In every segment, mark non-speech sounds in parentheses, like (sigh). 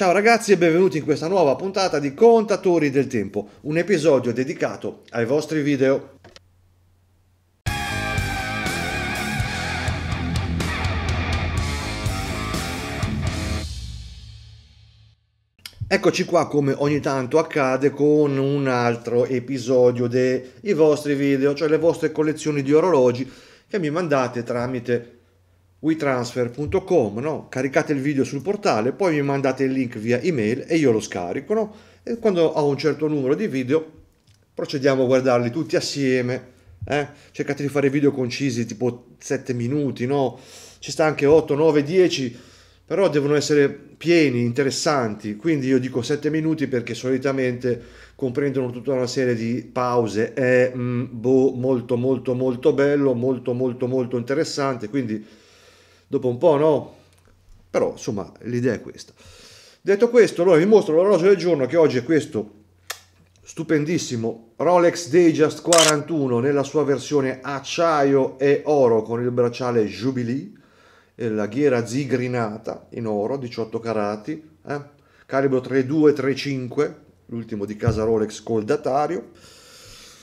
Ciao ragazzi e benvenuti in questa nuova puntata di Contatori del Tempo, un episodio dedicato ai vostri video. Eccoci qua come ogni tanto accade con un altro episodio dei vostri video, cioè le vostre collezioni di orologi che mi mandate tramite wetransfer.com, no? caricate il video sul portale, poi mi mandate il link via email e io lo scarico. No? E quando ho un certo numero di video, procediamo a guardarli tutti assieme. Eh? Cercate di fare video concisi, tipo 7 minuti, no? ci sta anche 8, 9, 10, però devono essere pieni, interessanti. Quindi io dico 7 minuti perché solitamente comprendono tutta una serie di pause. È mm, boh, molto, molto, molto bello, molto, molto, molto interessante. Quindi dopo un po' no, però insomma l'idea è questa. Detto questo, allora vi mostro l'orologio del giorno che oggi è questo stupendissimo Rolex Datejust 41 nella sua versione acciaio e oro con il bracciale Jubilee la ghiera zigrinata in oro, 18 carati, eh? calibro 3235, l'ultimo di casa Rolex col datario.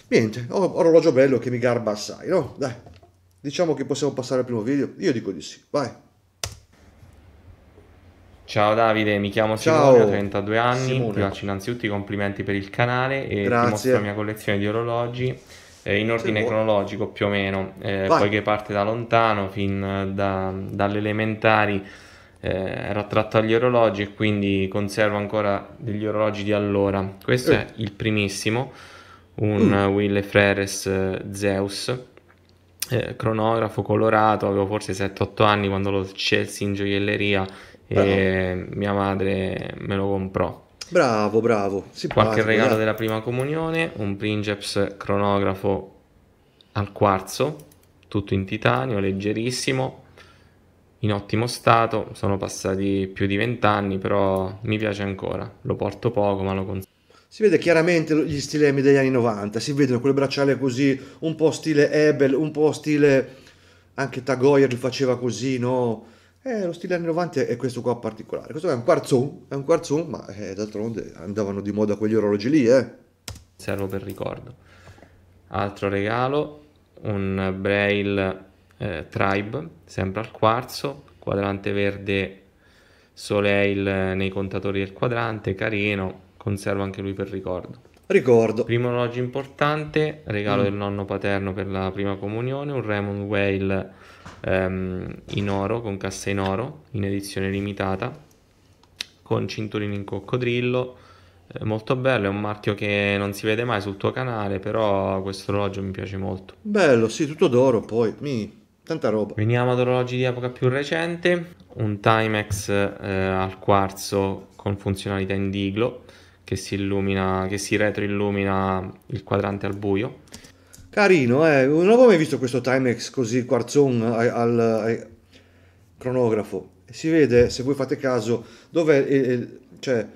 Niente, orologio bello che mi garba assai, no? Dai. Diciamo che possiamo passare al primo video? Io dico di sì, vai. Ciao Davide, mi chiamo Simone, ho 32 anni, Simone. ti faccio innanzitutto i complimenti per il canale e Grazie. ti mostro la mia collezione di orologi eh, in ordine cronologico più o meno, eh, poiché parte da lontano, fin da, dalle elementari eh, ero attratto agli orologi e quindi conservo ancora degli orologi di allora. Questo eh. è il primissimo, un mm. Will Freres eh, Zeus eh, cronografo colorato, avevo forse 7-8 anni quando lo scelsi in gioielleria bravo. e mia madre me lo comprò. Bravo, bravo. Si Qualche parte, regalo bravo. della prima comunione, un Princeps cronografo al quarzo, tutto in titanio, leggerissimo, in ottimo stato, sono passati più di vent'anni, però mi piace ancora, lo porto poco ma lo consiglio si vede chiaramente gli stilemi degli anni 90, si vedono quel bracciale così, un po' stile Ebel, un po' stile anche Tagoyer lo faceva così, no? Eh, lo stile anni 90 è questo qua particolare. Questo è un quarzo, è un quarzo, ma eh, d'altronde andavano di moda quegli orologi lì, eh. Servo per ricordo. Altro regalo, un Braille eh, Tribe, sempre al quarzo, quadrante verde Soleil eh, nei contatori del quadrante, carino, conserva anche lui per ricordo. Ricordo. Primo orologio importante, regalo mm. del nonno paterno per la prima comunione, un Raymond Whale ehm, in oro, con cassa in oro, in edizione limitata, con cinturino in coccodrillo, eh, molto bello, è un marchio che non si vede mai sul tuo canale, però questo orologio mi piace molto. Bello, sì, tutto d'oro poi, mi... tanta roba. Veniamo ad orologi di epoca più recente, un Timex eh, al quarzo con funzionalità indiglo che si illumina, che si retroillumina il quadrante al buio. Carino, eh. Non avevo mai visto questo Timex così quarzone al, al, al, cronografo. Si vede, se voi fate caso, dove cioè,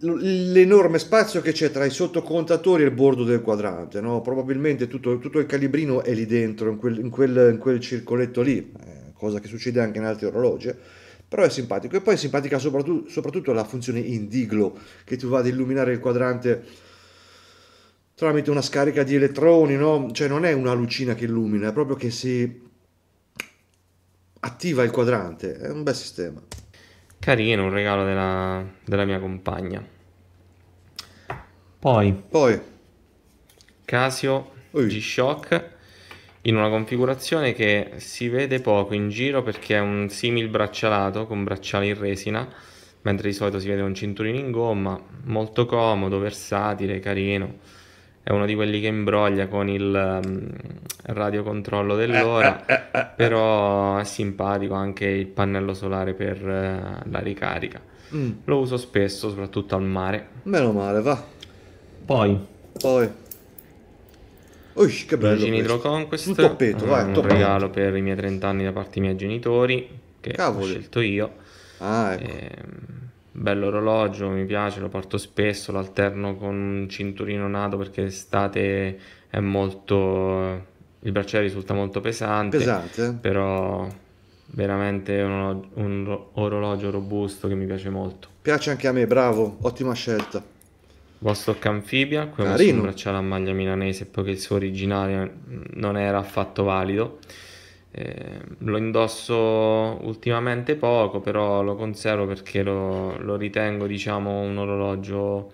l'enorme spazio che c'è tra i sottocontatori e il bordo del quadrante. No? Probabilmente tutto, tutto, il calibrino è lì dentro, in quel, in quel, in quel circoletto lì, eh, cosa che succede anche in altri orologi eh però è simpatico e poi è simpatica soprattutto, soprattutto la funzione indiglo che ti va ad illuminare il quadrante tramite una scarica di elettroni, no? cioè non è una lucina che illumina, è proprio che si attiva il quadrante, è un bel sistema. Carino, un regalo della, della mia compagna. Poi, Poi. Casio G-Shock in una configurazione che si vede poco in giro perché è un simil braccialato con bracciali in resina mentre di solito si vede un cinturino in gomma molto comodo, versatile, carino è uno di quelli che imbroglia con il um, radiocontrollo eh, dell'ora eh, eh, però è simpatico anche il pannello solare per uh, la ricarica mm. lo uso spesso soprattutto al mare meno male va poi poi Uish, che bello Origin Hydro Conquest. Un toppetto, vai, un toppetto. regalo per i miei 30 anni da parte dei miei genitori, che Cavoli. ho scelto io. Ah, ecco. E, ehm, bello orologio, mi piace, lo porto spesso, lo alterno con un cinturino nato perché l'estate è molto... Il bracciale risulta molto pesante, pesante. Eh. però veramente un, un orologio robusto che mi piace molto. Piace anche a me, bravo, ottima scelta vostro Canfibia, qui ho messo un bracciale a maglia milanese poiché il suo originale non era affatto valido. Eh, lo indosso ultimamente poco, però lo conservo perché lo, lo ritengo diciamo, un orologio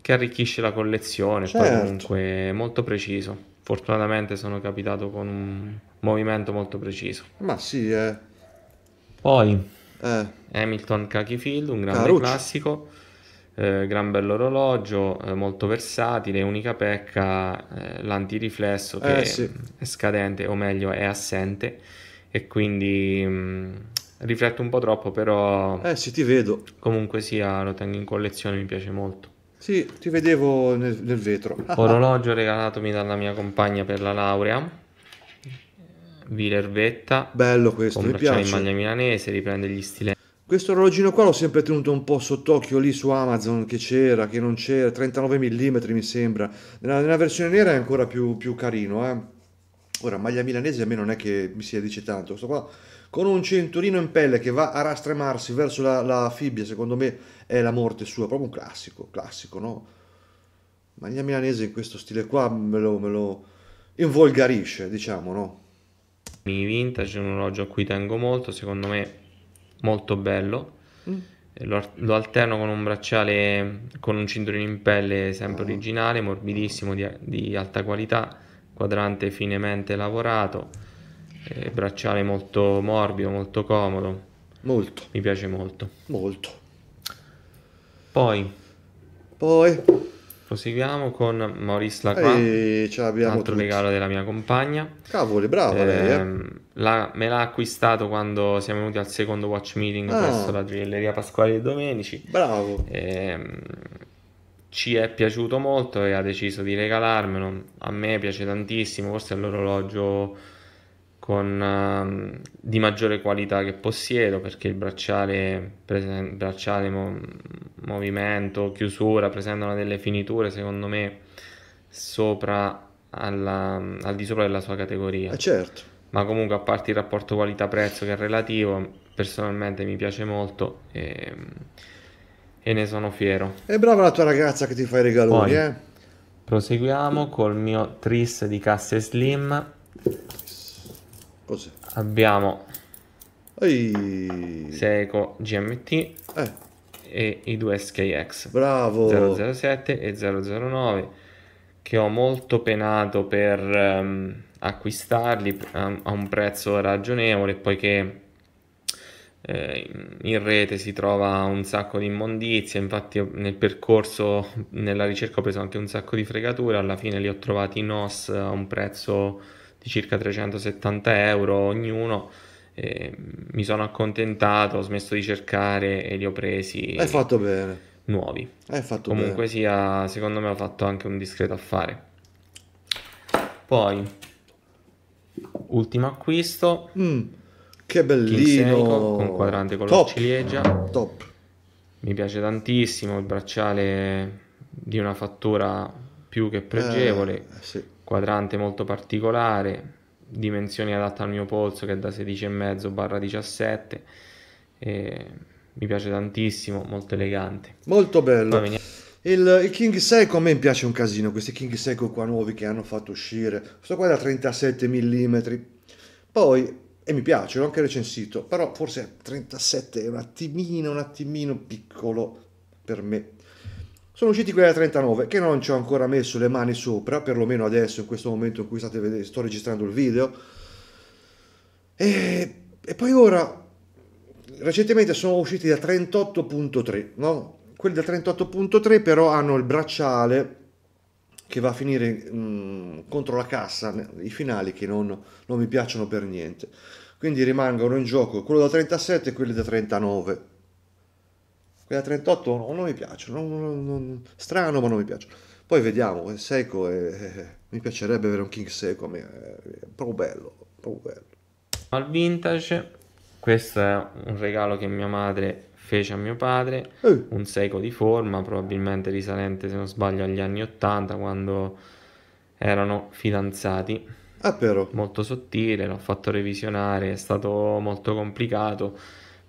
che arricchisce la collezione, certo. comunque molto preciso. Fortunatamente sono capitato con un movimento molto preciso. Ma sì, eh. Poi eh. Hamilton Field, un grande Caruccio. classico eh, gran bell'orologio, eh, molto versatile, unica pecca eh, l'antiriflesso che eh, sì. è scadente o meglio è assente e quindi mh, mm, riflette un po' troppo però... Eh sì, ti vedo. Comunque sia, lo tengo in collezione, mi piace molto. Sì, ti vedevo nel, nel vetro. (laughs) Orologio regalatomi dalla mia compagna per la laurea. Villervetta, bello questo, mi piace. in maglia milanese, riprende gli stile questo orologino qua l'ho sempre tenuto un po' sott'occhio lì su Amazon che c'era, che non c'era, 39 mm mi sembra, nella, nella versione nera è ancora più, più carino, eh. Ora, maglia milanese a me non è che mi si dice tanto, questo qua con un cinturino in pelle che va a rastremarsi verso la, la fibbia, secondo me è la morte sua, proprio un classico, classico, no? Maglia milanese in questo stile qua me lo, me lo involgarisce, diciamo, no? Mini vintage un orologio a cui tengo molto, secondo me molto bello. Mm. Lo, lo, alterno con un bracciale con un cinturino in pelle sempre oh. originale, morbidissimo, di, di, alta qualità, quadrante finemente lavorato, eh, bracciale molto morbido, molto comodo. Molto. Mi piace molto. Molto. Poi. Poi. Proseguiamo con Maurice Lacroix, e ce l'abbiamo un altro tutti. regalo della mia compagna. Cavoli, brava eh, lei, eh. Ehm, la, me l'ha acquistato quando siamo venuti al secondo watch meeting ah. presso la gioielleria Pasquale di Domenici. Bravo. Eh, ci è piaciuto molto e ha deciso di regalarmelo. A me piace tantissimo, forse è l'orologio con, uh, di maggiore qualità che possiedo perché il bracciale, presen- bracciale mo- movimento, chiusura presentano delle finiture secondo me sopra alla, al di sopra della sua categoria. Eh certo. Ma comunque a parte il rapporto qualità-prezzo che è relativo, personalmente mi piace molto e, e ne sono fiero. E brava la tua ragazza che ti fa i regaloni, Poi, eh. Proseguiamo col mio tris di casse slim Cos'è? Abbiamo Ehi. Seco GMT eh. e i due SKX. Bravo. 007 e 009 che ho molto penato per um, acquistarli a, ehm, a un prezzo ragionevole poiché eh, in rete si trova un sacco di immondizie infatti nel percorso, nella ricerca ho preso anche un sacco di fregature, alla fine li ho trovati in OS a un prezzo di circa 370 euro ognuno. Eh, mi sono accontentato, ho smesso di cercare e li ho presi. Hai fatto bene. Nuovi. Hai fatto Comunque bene. sia, secondo me ho fatto anche un discreto affare. Poi, ultimo acquisto. Mm, che bellino. con quadrante color Top. ciliegia. Top. Mi piace tantissimo il bracciale di una fattura più che eh, pregevole. Eh, sì quadrante molto particolare, dimensioni adatte al mio polso che è da 16,5 barra 17 e mi piace tantissimo, molto elegante. Molto bello. Veniamo... Il, il, King Seiko a me piace un casino, questi King Seiko qua nuovi che hanno fatto uscire, questo qua è da 37 mm, poi, e mi piace, l'ho anche recensito, però forse 37 è un attimino, un attimino piccolo per me, sono usciti quelli da 39 che non ci ho ancora messo le mani sopra, perlomeno adesso, in questo momento in cui state, sto registrando il video. E, e poi ora, recentemente sono usciti da 38.3, no? Quelli da 38.3 però hanno il bracciale che va a finire mh, mm, contro la cassa, i finali che non, non mi piacciono per niente. Quindi rimangono in gioco quello da 37 e quelli da 39. Quella 38 no, non mi piace, non, non, non, strano ma non mi piace. Poi vediamo, Seco, eh, mi piacerebbe avere un King Seco, a me è eh, proprio bello, proprio bello. Al vintage, questo è un regalo che mia madre fece a mio padre, eh. un Seco di forma, probabilmente risalente se non sbaglio agli anni 80 quando erano fidanzati. Ah, però. Molto sottile, l'ho fatto revisionare, è stato molto complicato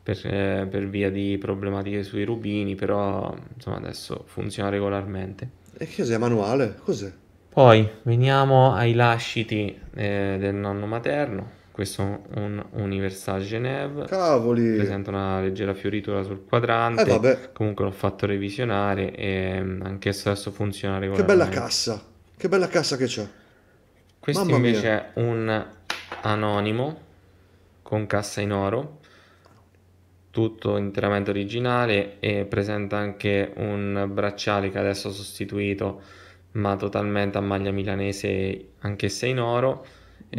per, eh, per, via di problematiche sui rubini, però insomma adesso funziona regolarmente. E che cos'è manuale? Cos'è? Poi veniamo ai lasciti eh, del nonno materno. Questo è un Universal Genève. Cavoli! Presenta una leggera fioritura sul quadrante. Eh, vabbè. Comunque l'ho fatto revisionare e mm, anch'esso adesso funziona regolarmente. Che bella cassa! Che bella cassa che c'è! Questo Mamma invece mia. è un anonimo con cassa in oro tutto interamente originale e presenta anche un bracciale che adesso ho sostituito ma totalmente a maglia milanese anche se in oro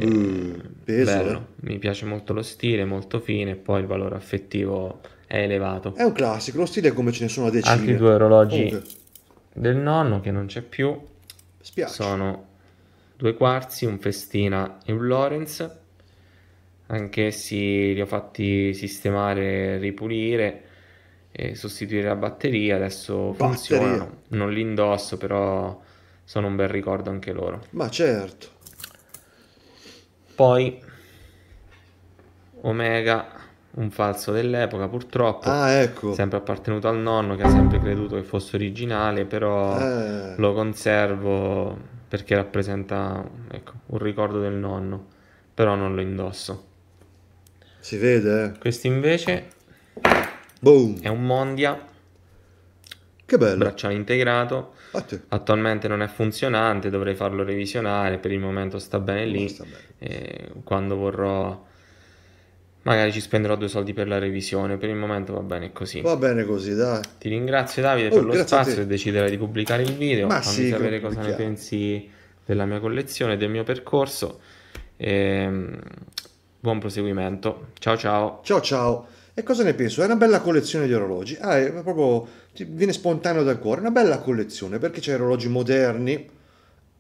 mm, bello. Eh? mi piace molto lo stile molto fine e poi il valore affettivo è elevato è un classico lo stile è come ce ne sono a decine altri due orologi Comunque. del nonno che non c'è più Spiace. sono due quarzi un festina e un Lorenz anch'essi li ho fatti sistemare, ripulire e sostituire la batteria, adesso funzionano, non li indosso però sono un bel ricordo anche loro. Ma certo. Poi Omega, un falso dell'epoca purtroppo, ah, ecco. sempre appartenuto al nonno che ha sempre creduto che fosse originale, però eh. lo conservo perché rappresenta ecco, un ricordo del nonno, però non lo indosso. Si vede? Eh? Questo invece Boom. è un Mondia. Che bello. Bracciale integrato. Attì. Attualmente non è funzionante, dovrei farlo revisionare, per il momento sta bene lì. Sta bene. quando vorrò magari ci spenderò due soldi per la revisione. Per il momento va bene così. Va bene così, dai. Ti ringrazio, Davide, oh, per lo spazio e deciderai di pubblicare il video. Ma Fammi sì, sapere cosa ne pensi della mia collezione, del mio percorso. Ehm. Buon proseguimento. Ciao ciao. Ciao ciao. E cosa ne penso? È una bella collezione di orologi. Ah, è proprio ti viene spontaneo dal cuore. Una bella collezione perché c'è orologi moderni,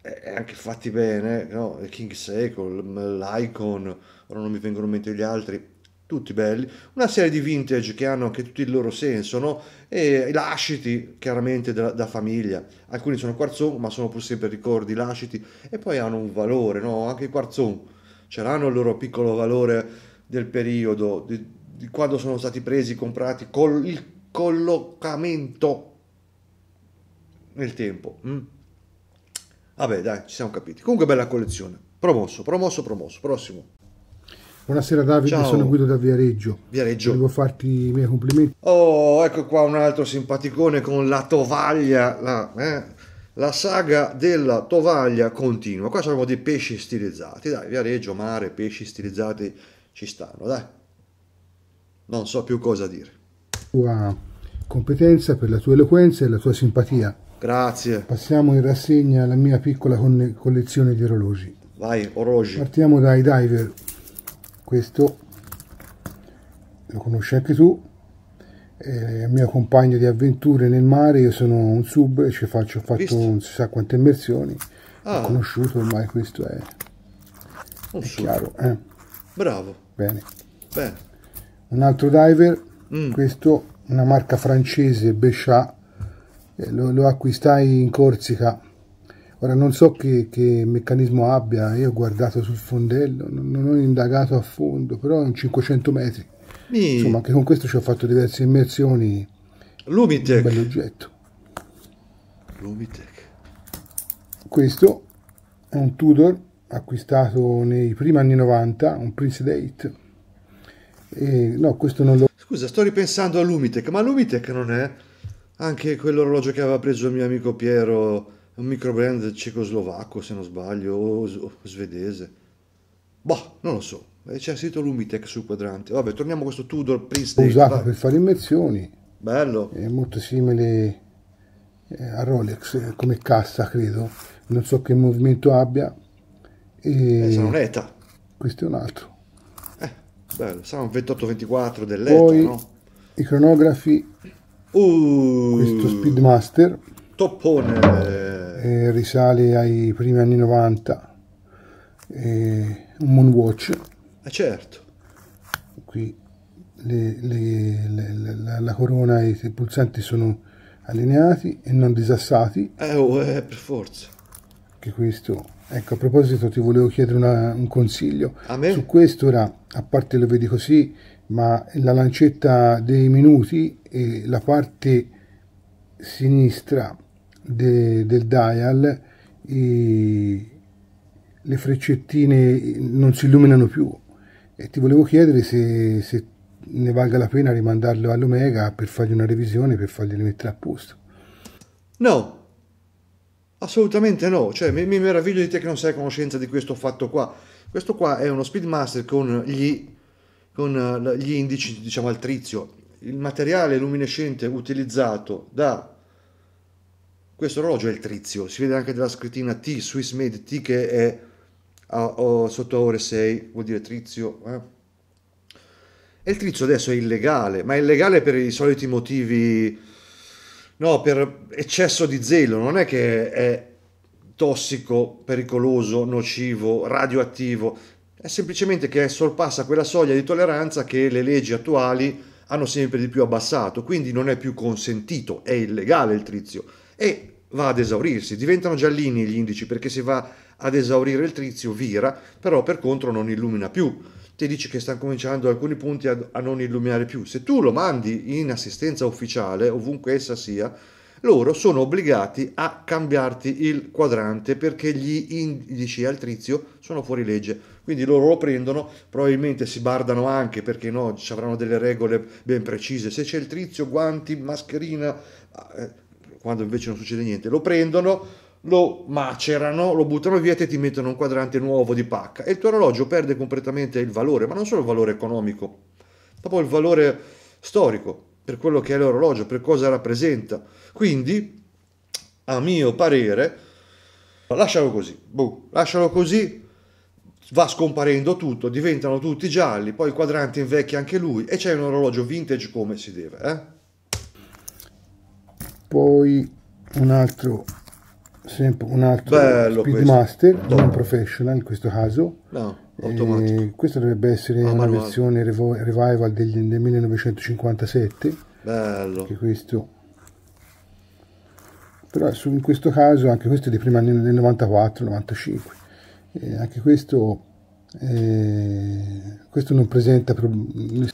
e anche fatti bene, no? King Seiko, l'Icon, ora non mi vengono in mente gli altri. Tutti belli, una serie di vintage che hanno anche tutto il loro senso, no? E i lasciti chiaramente da, da famiglia. Alcuni sono quarzon, ma sono pur sempre ricordi, lasciti, e poi hanno un valore, no? Anche i quarzon ce l'hanno il loro piccolo valore del periodo, di, di quando sono stati presi, comprati, con il collocamento nel tempo. Mm. Vabbè dai, ci siamo capiti. Comunque bella collezione. Promosso, promosso, promosso. Prossimo. Buonasera Davide, Ciao. sono Guido da Viareggio. Viareggio. Devo farti i miei complimenti. Oh, ecco qua un altro simpaticone con la tovaglia. La, eh la saga della tovaglia continua. Qua siamo dei pesci stilizzati, dai, Viareggio, mare, pesci stilizzati ci stanno, dai. Non so più cosa dire. Tua competenza, per la tua eloquenza e la tua simpatia. Grazie. Passiamo in rassegna la mia piccola collezione di orologi. Vai, orologi. Partiamo dai diver. Questo lo conosci anche tu eh, mio compagno di avventure nel mare, io sono un sub e ci faccio, ho fatto Visto? non si sa quante immersioni, ah. ho conosciuto ormai questo è, un è sub. chiaro. Eh? Bravo. Bene. Bene. Un altro diver, mm. questo una marca francese, Béchat, eh, lo, lo, acquistai in Corsica. Ora non so che, che meccanismo abbia, io ho guardato sul fondello, non, non ho indagato a fondo, però è un 500 metri mi... Insomma, anche con questo ci ho fatto diverse immersioni. Lumitech. Un bel oggetto. Lumitech. Questo è un Tudor acquistato nei primi anni 90, un Prince Date. E, no, questo non lo... Scusa, sto ripensando a Lumitech, ma Lumitech non è anche quell'orologio che aveva preso il mio amico Piero, un microbrand cecoslovacco se non sbaglio, o, o, o svedese. Boh, non lo so. Eh, c'è il sito Lumitec sul quadrante. Vabbè, torniamo a questo Tudor Prince Usato per fare immersioni. Bello. È molto simile eh, a Rolex eh, come cassa, credo. Non so che movimento abbia. E... Eh, sono l'ETA. Questo è un altro. Eh, bello. Sarà un 2824 dell'ETA, Poi, no? i cronografi. Uh, questo Speedmaster. Toppone. Eh, risale ai primi anni 90. Eh, un Moonwatch eh certo. Qui le, le, le, la, la, corona e i pulsanti sono allineati e non disassati. Eh, oh, eh per forza. Che questo... Ecco, a proposito ti volevo chiedere una, un consiglio. Su questo ora, a parte lo vedi così, ma la lancetta dei minuti e la parte sinistra de, del dial, le freccettine non si illuminano più e ti volevo chiedere se, se ne valga la pena rimandarlo all'Omega per fargli una revisione, per fargli rimettere a posto. No, assolutamente no, cioè mi, mi meraviglio di te che non sei a conoscenza di questo fatto qua. Questo qua è uno Speedmaster con gli, con eh, gli indici, diciamo, al trizio. Il materiale luminescente utilizzato da questo orologio è il trizio, si vede anche dalla scrittina T, Swiss Made T, che è Ah, o oh, sotto ore 6, vuol dire trizio. Eh? E il trizio adesso è illegale, ma è illegale per i soliti motivi, no, per eccesso di zelo, non è che è tossico, pericoloso, nocivo, radioattivo, è semplicemente che sorpassa quella soglia di tolleranza che le leggi attuali hanno sempre di più abbassato, quindi non è più consentito, è illegale il trizio e va ad esaurirsi, diventano giallini gli indici perché si va ad esaurire il trizio vira, però per contro non illumina più. Ti dici che stanno cominciando alcuni punti a, a non illuminare più. Se tu lo mandi in assistenza ufficiale, ovunque essa sia, loro sono obbligati a cambiarti il quadrante perché gli indici al trizio sono fuori legge. Quindi loro lo prendono, probabilmente si bardano anche perché no, ci avranno delle regole ben precise. Se c'è il trizio, guanti, mascherina, eh, quando invece non succede niente, lo prendono, lo macerano, lo buttano via e te ti mettono un quadrante nuovo di pacca e il tuo orologio perde completamente il valore, ma non solo il valore economico, ma poi il valore storico per quello che è l'orologio, per cosa rappresenta. Quindi, a mio parere, lascialo così, boh, lascialo così, va scomparendo tutto, diventano tutti gialli, poi il quadrante invecchia anche lui e c'è un orologio vintage come si deve. Eh? Poi un altro sempre un altro Bello Speedmaster, non professional in questo caso. No, questa dovrebbe essere no, ah, una manuale. versione revival del, del 1957. Bello. Che Questo... Però su, in questo caso anche questo è di prima del 94-95. anche questo, eh, questo non presenta problemi.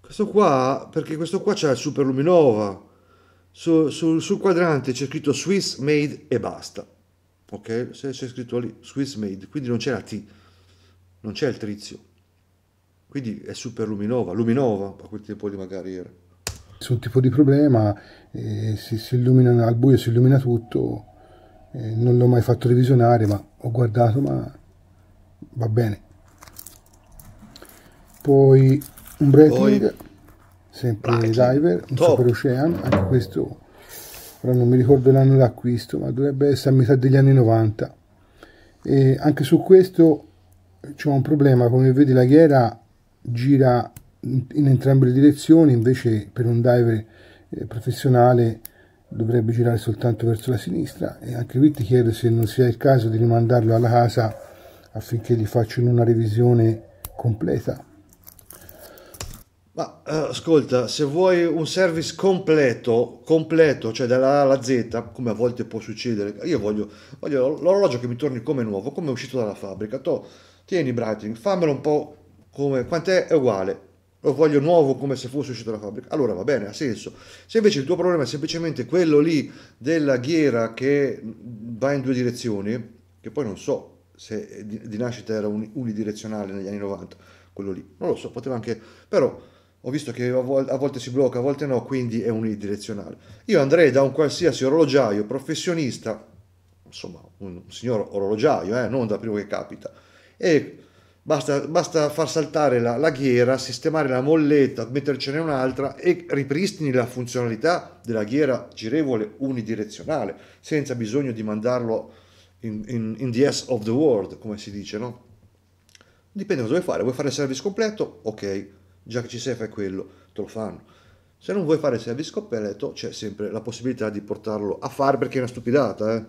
Questo qua, perché questo qua c'è il Super Luminova su, su, sul quadrante c'è scritto Swiss made e basta. Ok? Se c'è scritto lì Swiss made, quindi non c'è la T, non c'è il trizio. Quindi è super luminova, luminova a quel tipo di magari era. un tipo di problema eh, si, si, illumina al buio, si illumina tutto. Eh, non l'ho mai fatto revisionare, ma ho guardato, ma va bene. Poi un breaking. Poi sempre Lucky. Diver, un Top. Super Ocean, anche questo però non mi ricordo l'anno d'acquisto, ma dovrebbe essere a metà degli anni 90. E anche su questo c'è un problema, come vedi la ghiera gira in entrambe le direzioni, invece per un diver eh, professionale dovrebbe girare soltanto verso la sinistra e anche qui ti chiedo se non sia il caso di rimandarlo alla casa affinché gli facciano una revisione completa ma eh, ascolta, se vuoi un service completo, completo, cioè dalla A alla Z, come a volte può succedere, io voglio, voglio l'orologio che mi torni come nuovo, come è uscito dalla fabbrica. To, tieni Brighting, fammelo un po' come, quant'è, è uguale, lo voglio nuovo come se fosse uscito dalla fabbrica, allora va bene, ha senso. Se invece il tuo problema è semplicemente quello lì della ghiera che va in due direzioni, che poi non so se di, nascita era unidirezionale negli anni 90, quello lì, non lo so, poteva anche... però ho visto che a volte, a volte si blocca, a volte no, quindi è unidirezionale. Io andrei da un qualsiasi orologiaio professionista, insomma un signor orologiaio, eh, non da primo che capita, e basta, basta far saltare la, la, ghiera, sistemare la molletta, mettercene un'altra e ripristini la funzionalità della ghiera girevole unidirezionale, senza bisogno di mandarlo in, in, in the ass of the world, come si dice, no? Dipende da dove fare, vuoi fare il service completo? Ok già che ci sei fai quello, te lo fanno. Se non vuoi fare il service completo c'è sempre la possibilità di portarlo a fare perché è una stupidata. Eh.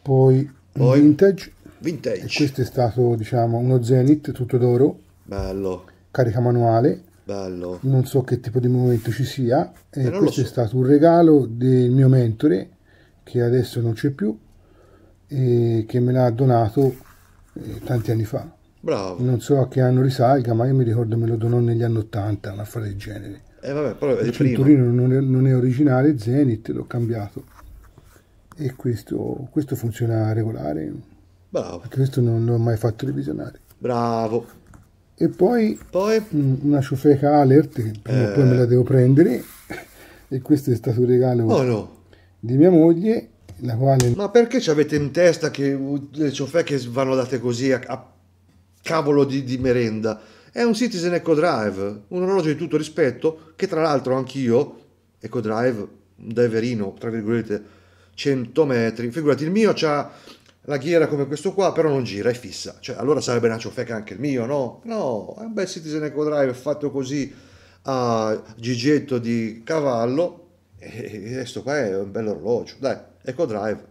Poi, Poi vintage. Vintage. E questo è stato diciamo uno Zenith tutto d'oro. Bello. Carica manuale. Bello. Non so che tipo di movimento ci sia. E eh, questo so. è stato un regalo del mio mentore che adesso non c'è più e che me l'ha donato eh, tanti anni fa. Bravo. Non so a che anno risalga, ma io mi ricordo me lo donò negli anni 80, un affare del genere. Eh vabbè, però è il cinturino non è, non è originale, Zenith, l'ho cambiato. E questo, questo funziona regolare. Bravo. Perché questo non l'ho mai fatto revisionare. Bravo. E poi, poi? Mm, una ciofeca Alert, che prima eh. poi me la eh. devo prendere, (laughs) e questo è stato un regalo oh, no. di mia moglie, la quale... Ma perché ci avete in testa che le ciofeche vanno date così a, a cavolo di, di merenda. È un Citizen Eco Drive, un orologio di tutto rispetto, che tra l'altro anch'io, Eco Drive, da Everino, tra virgolette, 100 metri. Figurati, il mio ha la ghiera come questo qua, però non gira, è fissa. Cioè, allora sarebbe una ciofeca anche il mio, no? No, è un bel Citizen Eco Drive fatto così a gigetto di cavallo. E questo qua è un bel orologio, dai, Eco Drive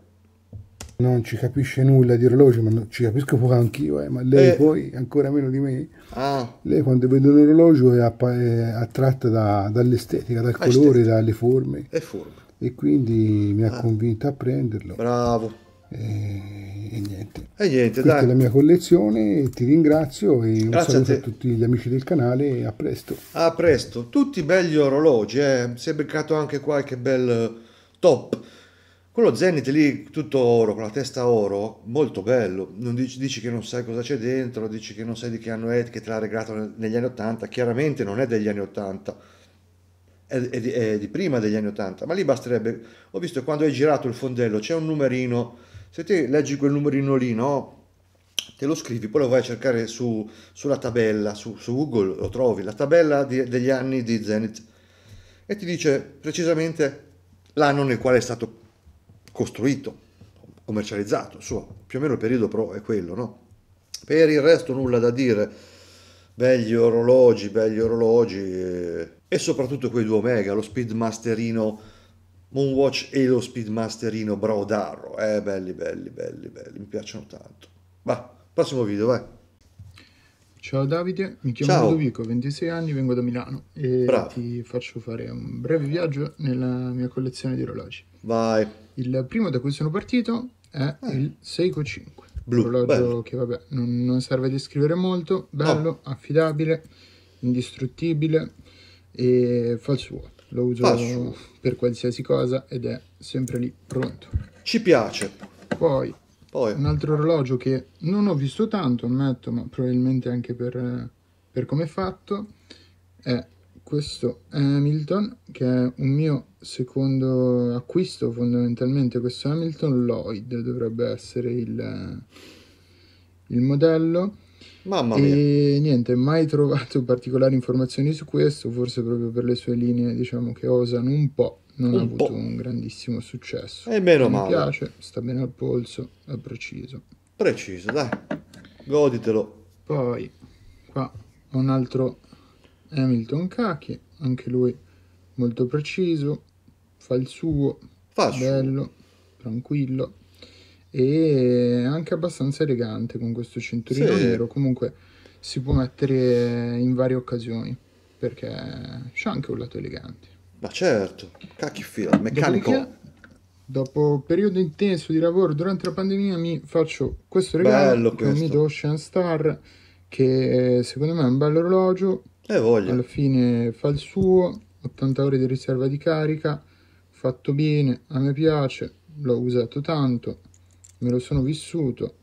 non ci capisce nulla di orologio, ma ci capisco poco anch'io, eh, ma lei eh. poi ancora meno di me. Ah. Lei quando vede un orologio è, app- è attratta da, dall'estetica, dal colore, estetica. dalle forme. E, forme. e quindi mi ha ah. convinto a prenderlo. Bravo. E, e niente. E niente Questa dai. è la mia collezione, ti ringrazio e Grazie un saluto a, a, tutti gli amici del canale a presto. A presto. Tutti belli orologi, eh. si è beccato anche qualche bel top. Quello Zenith lì tutto oro, con la testa oro, molto bello. Non dici, dici, che non sai cosa c'è dentro, dici che non sai di che anno è, che te l'ha regalato negli anni 80. Chiaramente non è degli anni 80, è, è, di, è di prima degli anni 80. Ma lì basterebbe, ho visto quando hai girato il fondello c'è un numerino, se te leggi quel numerino lì, no? Te lo scrivi, poi lo vai a cercare su, sulla tabella, su, su, Google lo trovi, la tabella di, degli anni di Zenith e ti dice precisamente l'anno nel quale è stato costruito, commercializzato, insomma, più o meno il periodo pro è quello, no? Per il resto nulla da dire, belli orologi, belli orologi e, eh, e soprattutto quei due Omega, lo Speedmasterino Moonwatch e lo Speedmasterino Brodarro, eh belli belli belli belli, mi piacciono tanto. Va, prossimo video, vai! Ciao Davide, mi chiamo Ciao. Ludovico, 26 anni, vengo da Milano e Bravo. ti faccio fare un breve viaggio nella mia collezione di orologi. Vai. Il primo da cui sono partito è eh. il Seiko 5. Blu, orologio bello. che vabbè, non, non, serve a descrivere molto, bello, no. affidabile, indistruttibile e fa il suo. Lo uso Faccio. per qualsiasi cosa ed è sempre lì pronto. Ci piace. Poi poi. Un altro orologio che non ho visto tanto, ammetto, ma probabilmente anche per, per come è fatto, è questo Hamilton, che è un mio secondo acquisto fondamentalmente. Questo Hamilton Lloyd dovrebbe essere il, il modello. Mamma mia. E niente, mai trovato particolari informazioni su questo, forse proprio per le sue linee, diciamo che osano un po' non un ha avuto un grandissimo successo. E meno male. Mi piace, sta bene al polso, è preciso. Preciso, dai, goditelo. Poi, qua un altro Hamilton Kaki, anche lui molto preciso, fa il suo, Faccio. bello, tranquillo e anche abbastanza elegante con questo cinturino sì. nero. Comunque si può mettere in varie occasioni perché c'è anche un lato elegante. Ma certo, cacchi filo, meccanico. Dopo un periodo intenso di lavoro durante la pandemia mi faccio questo regalo, che è un Mid Ocean Star, che eh, secondo me è un bello orologio. E voglia. Alla fine fa il suo, 80 ore di riserva di carica, fatto bene, a me piace, l'ho usato tanto, me lo sono vissuto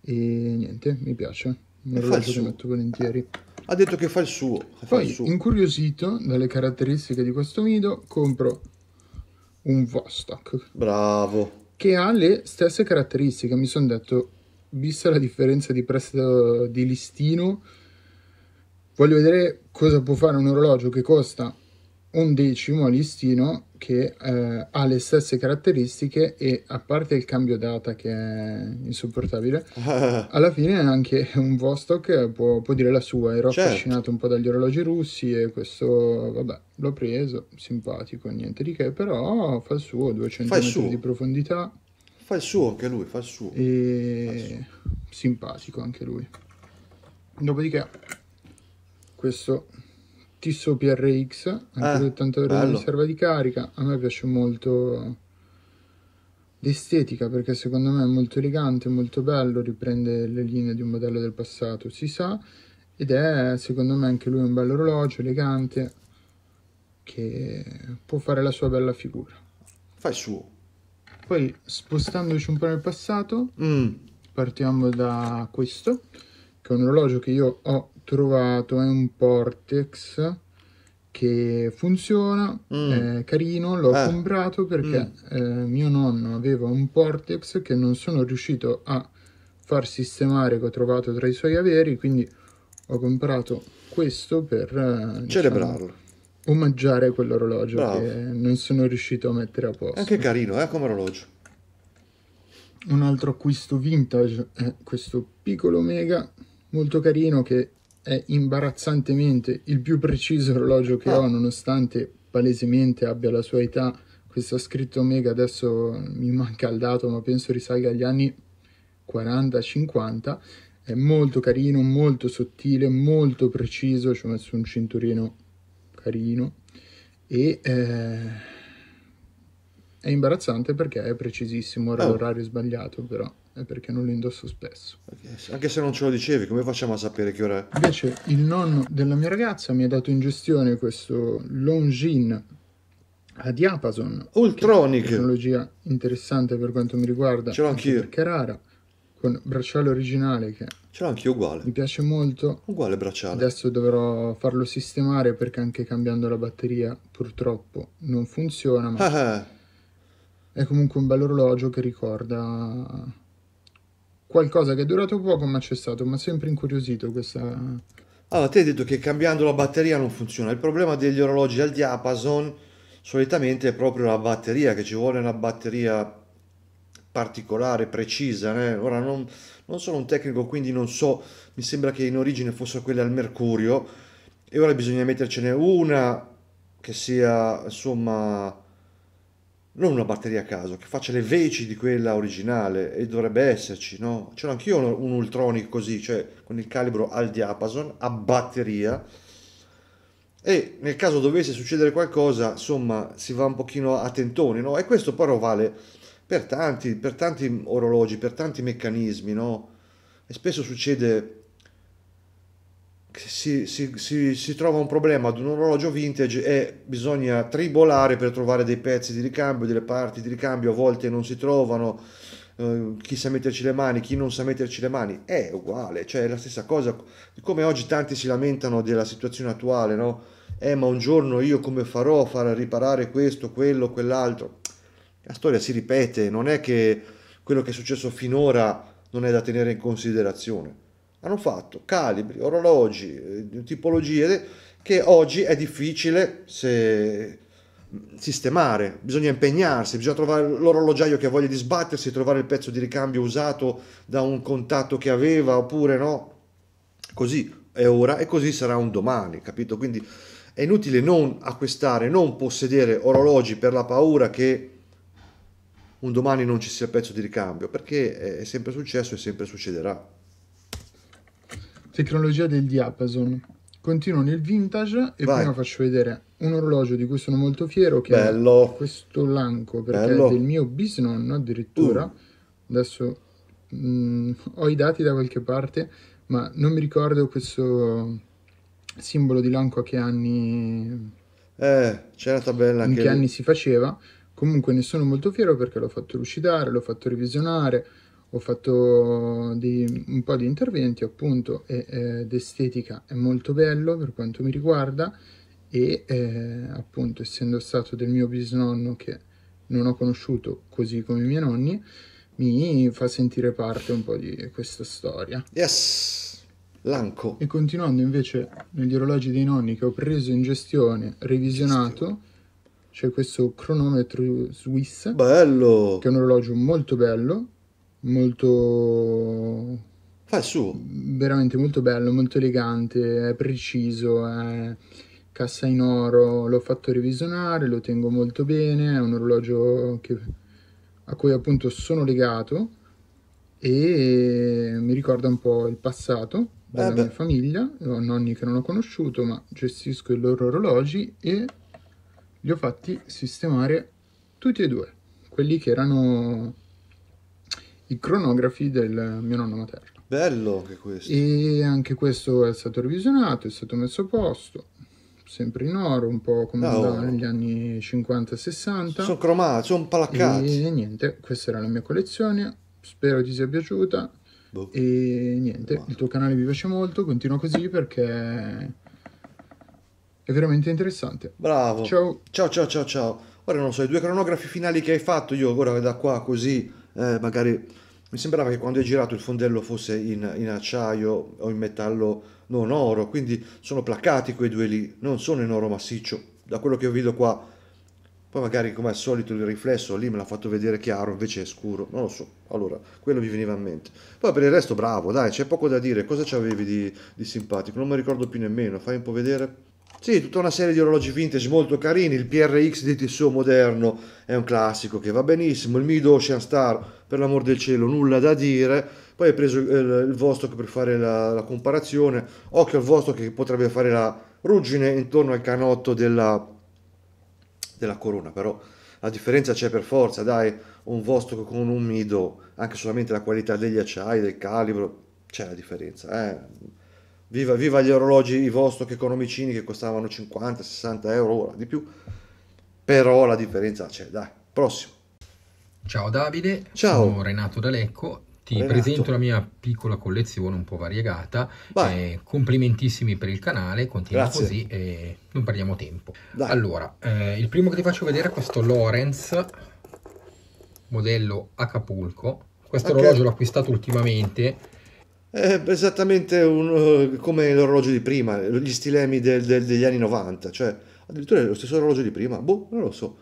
e niente, mi piace, un me lo metto volentieri ha detto che fa il suo. Fa Poi, il suo. incuriosito dalle caratteristiche di questo Mido, compro un Vostok. Bravo. Che ha le stesse caratteristiche. Mi sono detto, vista la differenza di prezzo di listino, voglio vedere cosa può fare un orologio che costa un decimo listino che eh, ha le stesse caratteristiche e a parte il cambio data che è insopportabile, (laughs) alla fine anche un Vostok può, può dire la sua. Ero certo. affascinato un po' dagli orologi russi e questo, vabbè, l'ho preso, simpatico, niente di che, però fa il suo, 200 il metri di profondità. Fa il suo anche lui, fa il suo. E il suo. simpatico anche lui. Dopodiché, questo Tissot PRX, anche ah, l'80 di riserva di carica, a me piace molto l'estetica perché secondo me è molto elegante, molto bello, riprende le linee di un modello del passato, si sa, ed è secondo me anche lui un bello orologio, elegante, che può fare la sua bella figura. Fai il suo. Poi spostandoci un po' nel passato, mm. partiamo da questo, che è un orologio che io ho trovato è un Portex che funziona, mm. è carino, l'ho eh. comprato perché mm. eh, mio nonno aveva un Portex che non sono riuscito a far sistemare che ho trovato tra i suoi averi, quindi ho comprato questo per eh, diciamo, celebrarlo. Diciamo, omaggiare quell'orologio Bravo. che non sono riuscito a mettere a posto. Anche carino, eh, come orologio. Un altro acquisto vintage è questo piccolo mega molto carino che è imbarazzantemente il più preciso orologio che eh. ho, nonostante palesemente abbia la sua età. Questo scritto Omega adesso mi manca il dato, ma penso risalga agli anni 40-50. È molto carino, molto sottile, molto preciso. Ci ho messo un cinturino carino e eh, è imbarazzante perché è precisissimo. Ora oh. l'orario è sbagliato, però è eh, perché non lo indosso spesso. Anche se non ce lo dicevi, come facciamo a sapere che ora è? Invece il nonno della mia ragazza mi ha dato in gestione questo Longines a diapason. Ultronic! tecnologia interessante per quanto mi riguarda. Ce l'ho anch'io. Perché è rara, con bracciale originale che... Ce l'ho anch'io uguale. Mi piace molto. Uguale bracciale. Adesso dovrò farlo sistemare perché anche cambiando la batteria purtroppo non funziona, ma... Ah, ah. è comunque un bell'orologio che ricorda qualcosa che è durato poco ma c'è stato, ma sempre incuriosito questa... Allora, te hai detto che cambiando la batteria non funziona. Il problema degli orologi al diapason solitamente è proprio la batteria, che ci vuole una batteria particolare, precisa. Eh? Ora non, non, sono un tecnico, quindi non so, mi sembra che in origine fossero quelle al mercurio e ora bisogna mettercene una che sia, insomma, non una batteria a caso, che faccia le veci di quella originale e dovrebbe esserci, no? C'era anch'io un, un Ultronic così, cioè con il calibro al diapason, a batteria, e nel caso dovesse succedere qualcosa, insomma, si va un pochino a tentoni, no? E questo però vale per tanti, per tanti orologi, per tanti meccanismi, no? E spesso succede si, si, si, si, trova un problema ad un orologio vintage e bisogna tribolare per trovare dei pezzi di ricambio, delle parti di ricambio, a volte non si trovano, eh, chi sa metterci le mani, chi non sa metterci le mani, è uguale, cioè è la stessa cosa, come oggi tanti si lamentano della situazione attuale, no? Eh ma un giorno io come farò a far riparare questo, quello, quell'altro? La storia si ripete, non è che quello che è successo finora non è da tenere in considerazione hanno fatto calibri, orologi, eh, tipologie che oggi è difficile sistemare, bisogna impegnarsi, bisogna trovare l'orologiaio che ha voglia di sbattersi, trovare il pezzo di ricambio usato da un contatto che aveva oppure no. Così è ora e così sarà un domani, capito? Quindi è inutile non acquistare, non possedere orologi per la paura che un domani non ci sia il pezzo di ricambio, perché è sempre successo e sempre succederà tecnologia del diapason. Continuo nel vintage e Vai. prima faccio vedere un orologio di cui sono molto fiero che Bello. è questo Lanco perché Bello. è del mio bisnonno addirittura. Uh. Adesso mh, mm, ho i dati da qualche parte, ma non mi ricordo questo simbolo di Lanco a che anni eh, c'è la tabella in che lì. anni si faceva. Comunque ne sono molto fiero perché l'ho fatto lucidare, l'ho fatto revisionare, ho fatto di, un po' di interventi appunto e eh, d'estetica è molto bello per quanto mi riguarda e eh, appunto essendo stato del mio bisnonno che non ho conosciuto così come i miei nonni mi fa sentire parte un po' di questa storia. Yes! L'anco. E continuando invece negli orologi dei nonni che ho preso in gestione, revisionato, Gestione. c'è questo cronometro Swiss. Bello! Che è un orologio molto bello, molto... Fa il suo. Veramente molto bello, molto elegante, è preciso, è cassa in oro, l'ho fatto revisionare, lo tengo molto bene, è un orologio che, a cui appunto sono legato e mi ricorda un po' il passato della eh mia famiglia, ho nonni che non ho conosciuto ma gestisco i loro orologi e li ho fatti sistemare tutti e due, quelli che erano i cronografi del mio nonno materno. Bello che questo. E anche questo è stato revisionato, è stato messo a posto, sempre in oro, un po' come ah, oh. negli anni 50 e 60. Sono cromati, sono palaccati. E niente, questa era la mia collezione, spero ti sia piaciuta. Boh. E niente, Buono. il tuo canale mi piace molto, continua così perché è veramente interessante. Bravo. Ciao. Ciao ciao ciao ciao. Ora non so, i due cronografi finali che hai fatto io ora da qua così eh, magari mi sembrava che quando è girato il fondello fosse in, in, acciaio o in metallo non oro, quindi sono placati quei due lì, non sono in oro massiccio, da quello che vedo qua. Poi magari come al solito il riflesso lì me l'ha fatto vedere chiaro, invece è scuro, non lo so. Allora, quello mi veniva in mente. Poi per il resto bravo, dai, c'è poco da dire, cosa c'avevi di, di simpatico? Non mi ricordo più nemmeno, fai un po' vedere. Sì, tutta una serie di orologi vintage molto carini, il PRX di Tissot moderno è un classico che va benissimo, il Mido Ocean Star per l'amor del cielo nulla da dire, poi ho preso il, Vostok per fare la, la comparazione, occhio al Vostok che potrebbe fare la ruggine intorno al canotto della, della corona, però la differenza c'è per forza, dai, un Vostok con un Mido, anche solamente la qualità degli acciai, del calibro, c'è la differenza. Eh Viva, viva gli orologi Vostok economicini che costavano 50-60 euro, ora di più. Però la differenza c'è, dai. Prossimo. Ciao Davide, Ciao. sono Renato D'Alecco. Ti Renato. presento la mia piccola collezione un po' variegata. Eh, complimentissimi per il canale, continua Grazie. così e non perdiamo tempo. Dai. Allora, eh, il primo che ti faccio vedere è questo Lorenz, modello Acapulco. Questo okay. orologio l'ho acquistato ultimamente è eh, esattamente un, eh, come l'orologio di prima, gli stilemi del, del, degli anni 90, cioè addirittura lo stesso orologio di prima, boh, non lo so,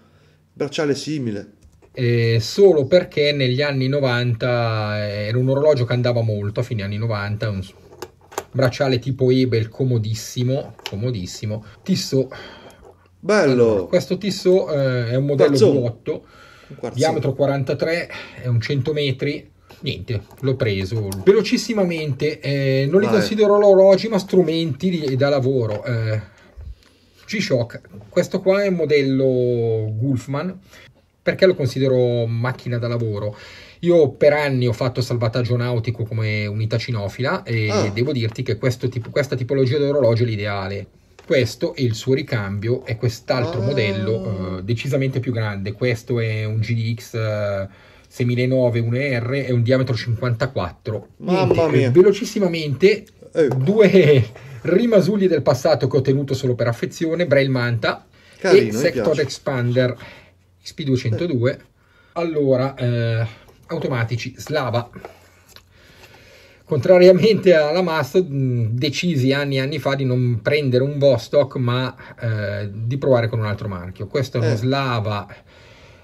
bracciale simile. Eh, solo perché negli anni 90 eh, era un orologio che andava molto a fine anni 90, un bracciale tipo Ebel comodissimo, comodissimo, Tissot. Bello! Allora, questo Tissot eh, è un modello Quarzo. vuoto, diametro 43, è un 100 metri, niente, l'ho preso velocissimamente. Eh, non li Vai. considero orologi, ma strumenti di, da lavoro. Eh, G-Shock, questo qua è un modello Gulfman perché lo considero macchina da lavoro. Io per anni ho fatto salvataggio nautico come unità cinofila e ah. devo dirti che tipo, questa tipologia di orologio è l'ideale. Questo e il suo ricambio è quest'altro ah. modello eh, decisamente più grande. Questo è un GDX. Eh, 6009 1R è un diametro 54. Mamma Niente, mia. Eh, velocissimamente, eh. due (laughs) rimasugli del passato che ho tenuto solo per affezione, Braille Manta Carino, e Sector Expander XP202. Eh. Allora, eh, automatici, Slava. Contrariamente alla Mast, decisi anni e anni fa di non prendere un Vostok, ma eh, di provare con un altro marchio. Questo è uno eh. Slava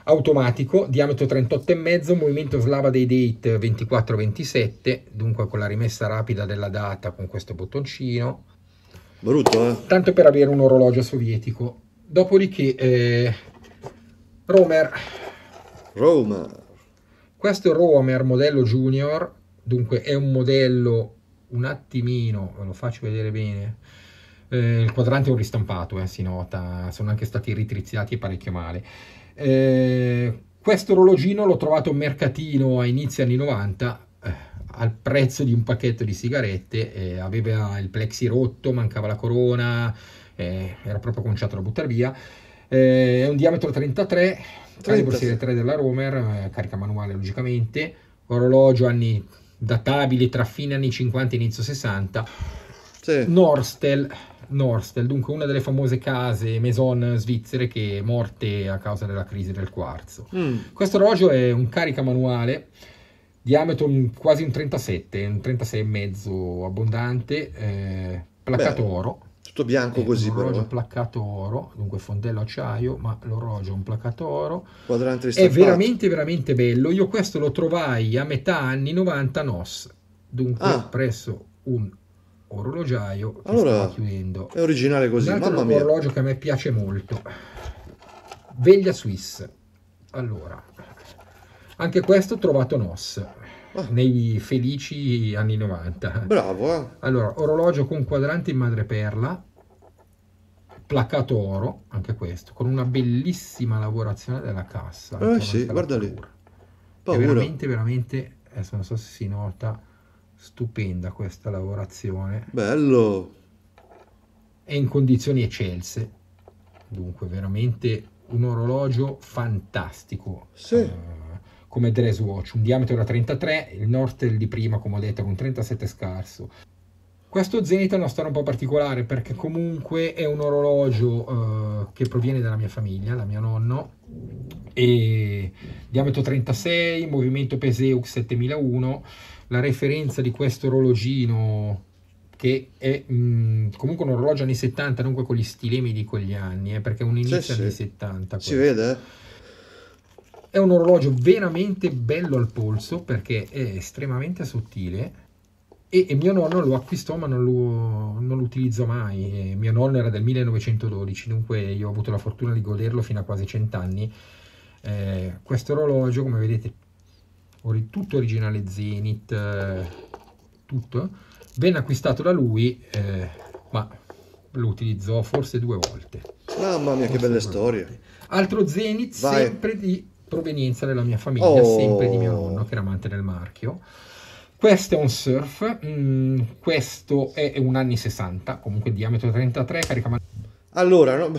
automatico, diametro 38,5, movimento slava dei date 24-27, dunque con la rimessa rapida della data con questo bottoncino. Brutto, eh? Tanto per avere un orologio sovietico. Dopodiché, eh, Romer. Romer. Questo Romer modello junior, dunque è un modello un attimino, ve lo faccio vedere bene, eh, il quadrante è un ristampato, eh, si nota, sono anche stati ritriziati parecchio male. Eh, questo orologino l'ho trovato a mercatino a inizio anni 90 eh, al prezzo di un pacchetto di sigarette, eh, aveva il plexi rotto, mancava la corona, eh, era proprio cominciato a buttare via. Eh, è un diametro 33, 30. borsiere 3 della Romer, carica manuale logicamente, orologio anni databili tra fine anni 50 e inizio 60. Sì. Norstel Norstel, dunque una delle famose case maison svizzere che è morte a causa della crisi del quarzo. Mm. Questo orologio è un carica manuale, diametro quasi un 37, un 36,5 abbondante, eh, placato Beh, oro. Tutto bianco è eh, così un orologio eh. placcato oro, dunque fondello acciaio, ma l'orologio è un placcato oro. Quadrante è veramente veramente bello. Io questo lo trovai a metà anni 90 NOS, dunque ah. presso un orologiaio allora, chiudendo. È originale così, Un mamma mia. orologio che a me piace molto. Veglia Swiss. Allora, anche questo ho trovato NOS. Ah. Nei felici anni 90. Bravo, eh. Allora, orologio con quadrante in madreperla, placcato oro, anche questo, con una bellissima lavorazione della cassa. Eh sì, guarda lì. Paura. È veramente, veramente, adesso non so se si nota, stupenda questa lavorazione. Bello! È in condizioni eccelse, dunque veramente un orologio fantastico. Sì. Eh, come dress watch, un diametro da 33, il Nortel di prima come ho detto con 37 scarso. Questo Zenith è una storia un po' particolare perché comunque è un orologio eh, che proviene dalla mia famiglia, da mio nonno, e diametro 36, movimento Peseux 7001, la referenza di questo orologino che è mh, mm, comunque un orologio anni 70, dunque con gli stilemi di quegli anni, eh, perché è un inizio sì, anni sì. 70. Questo. Si vede? È un orologio veramente bello al polso perché è estremamente sottile e, e mio nonno lo acquistò ma non lo, non lo utilizzo mai. E mio nonno era del 1912, dunque io ho avuto la fortuna di goderlo fino a quasi 100 anni. Eh, questo orologio, come vedete, tutto originale Zenith, eh, tutto, venne acquistato da lui, eh, ma lo utilizzò forse due volte. Mamma mia, forse che belle storie! Volte. Altro Zenith, Vai. sempre di provenienza della mia famiglia, oh. sempre di mio nonno, che era amante del marchio. Questo è un surf, mm, questo è un anni 60, comunque diametro 33, carica... Allora, no,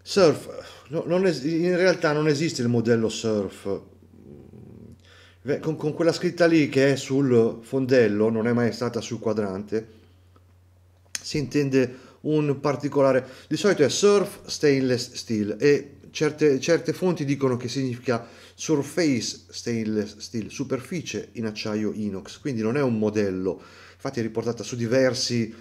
surf, no, es- in realtà non esiste il modello surf con, con, quella scritta lì che è sul fondello, non è mai stata sul quadrante, si intende un particolare, di solito è surf stainless steel e certe, certe fonti dicono che significa surface stainless steel, superficie in acciaio inox, quindi non è un modello, infatti è riportata su diversi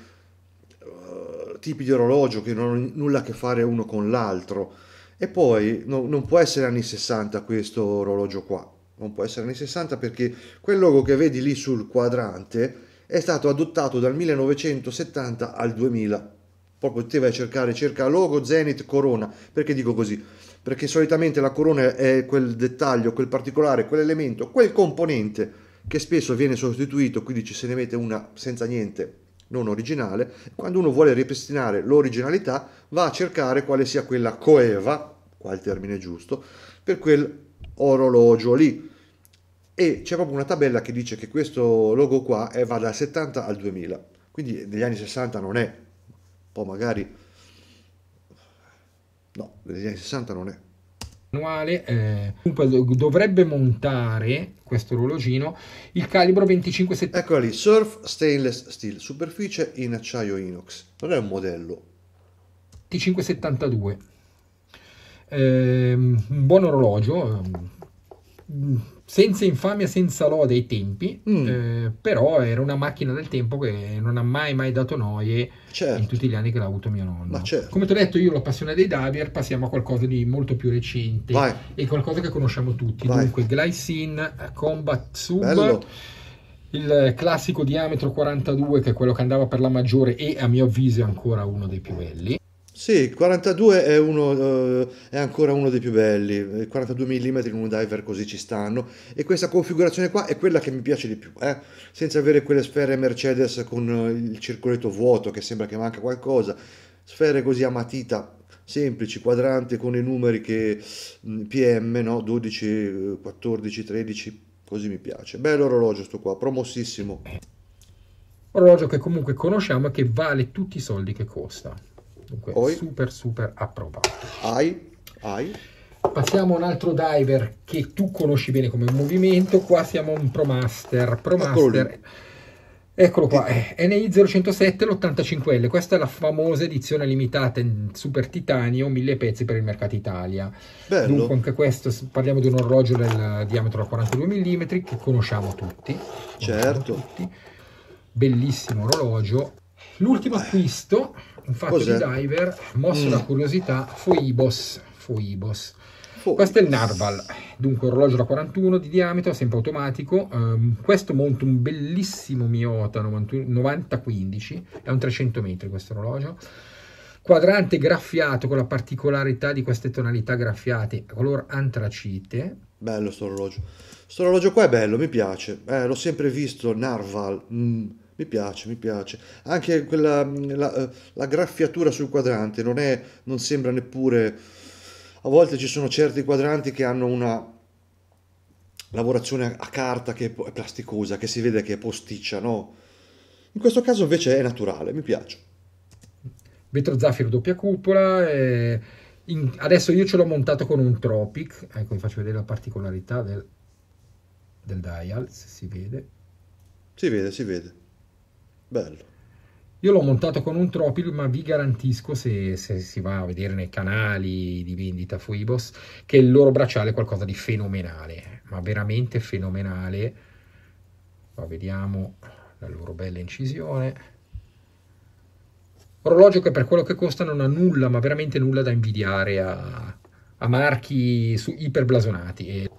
uh, tipi di orologio che non hanno nulla a che fare uno con l'altro e poi no, non può essere anni 60 questo orologio qua non può essere anni 60 perché quel logo che vedi lì sul quadrante è stato adottato dal 1970 al 2000. poi poteva cercare, cerca logo Zenith Corona, perché dico così? Perché solitamente la corona è quel dettaglio, quel particolare, quell'elemento, quel componente che spesso viene sostituito, quindi ci se ne mette una senza niente, non originale. Quando uno vuole ripristinare l'originalità va a cercare quale sia quella coeva, qua il termine giusto, per quel orologio lì e c'è proprio una tabella che dice che questo logo qua è, va dal 70 al 2000 quindi negli anni 60 non è poi magari no negli anni 60 non è manuale eh, dovrebbe montare questo orologino il calibro 2570 eccola lì surf stainless steel superficie in acciaio inox non è un modello 2572 eh, un buon orologio, ehm, senza infamia, senza lode ai tempi, mm. eh, però era una macchina del tempo che non ha mai mai dato noie certo. in tutti gli anni che l'ha avuto mio nonno. Certo. Come ti ho detto, io ho la passione dei Davier, passiamo a qualcosa di molto più recente Vai. e qualcosa che conosciamo tutti. Vai. Dunque, Glycine Combat Sub. Bello il classico diametro 42 che è quello che andava per la maggiore e a mio avviso è ancora uno dei più belli sì, il 42 è, uno, eh, è ancora uno dei più belli, il 42 mm in un diver così ci stanno e questa configurazione qua è quella che mi piace di più, eh? senza avere quelle sfere Mercedes con eh, il circoletto vuoto che sembra che manca qualcosa, sfere così a matita, semplici, quadrante con i numeri che PM, mm, no? 12, 14, 13, così mi piace. Bello orologio sto qua, promossissimo. Orologio che comunque conosciamo e che vale tutti i soldi che costa. Dunque, Oi. super super approvato. Ai, ai. Passiamo a un altro diver che tu conosci bene come movimento, qua siamo un Pro Master, Pro Master. Eccolo qua, NI 007 l'85L, questa è la famosa edizione limitata in Super Titanio, mille pezzi per il mercato Italia. Bello. Dunque anche questo, parliamo di un orologio del diametro da 42 mm che conosciamo tutti. Certo. Conosciamo tutti. Bellissimo orologio. L'ultimo eh. acquisto un fatto di diver, mosso mm. da curiosità, Foibos, Foibos. Foibos. Questo è il Narval, dunque orologio da 41 di diametro, sempre automatico. Um, questo monta un bellissimo Miota 9015, è un 300 metri questo orologio. Quadrante graffiato con la particolarità di queste tonalità graffiate, color antracite. Bello questo orologio. Questo orologio qua è bello, mi piace. Eh, l'ho sempre visto, Narval. Mm mi piace, mi piace. Anche quella, mm, la, eh, la graffiatura sul quadrante non, è, non sembra neppure... A volte ci sono certi quadranti che hanno una lavorazione a carta che è plasticosa, che si vede che è posticcia, no? In questo caso invece è naturale, mi piace. Vetro zaffiro doppia cupola, eh, in, adesso io ce l'ho montato con un Tropic, ecco vi faccio vedere la particolarità del, del dial, se si vede. Si vede, si vede. Bello. Io l'ho montato con un Tropil, ma vi garantisco, se, se, si va a vedere nei canali di vendita Fuibos, che il loro bracciale è qualcosa di fenomenale, eh. ma veramente fenomenale. Qua vediamo la loro bella incisione. Orologio che per quello che costa non ha nulla, ma veramente nulla da invidiare a, a marchi su, iperblasonati. E...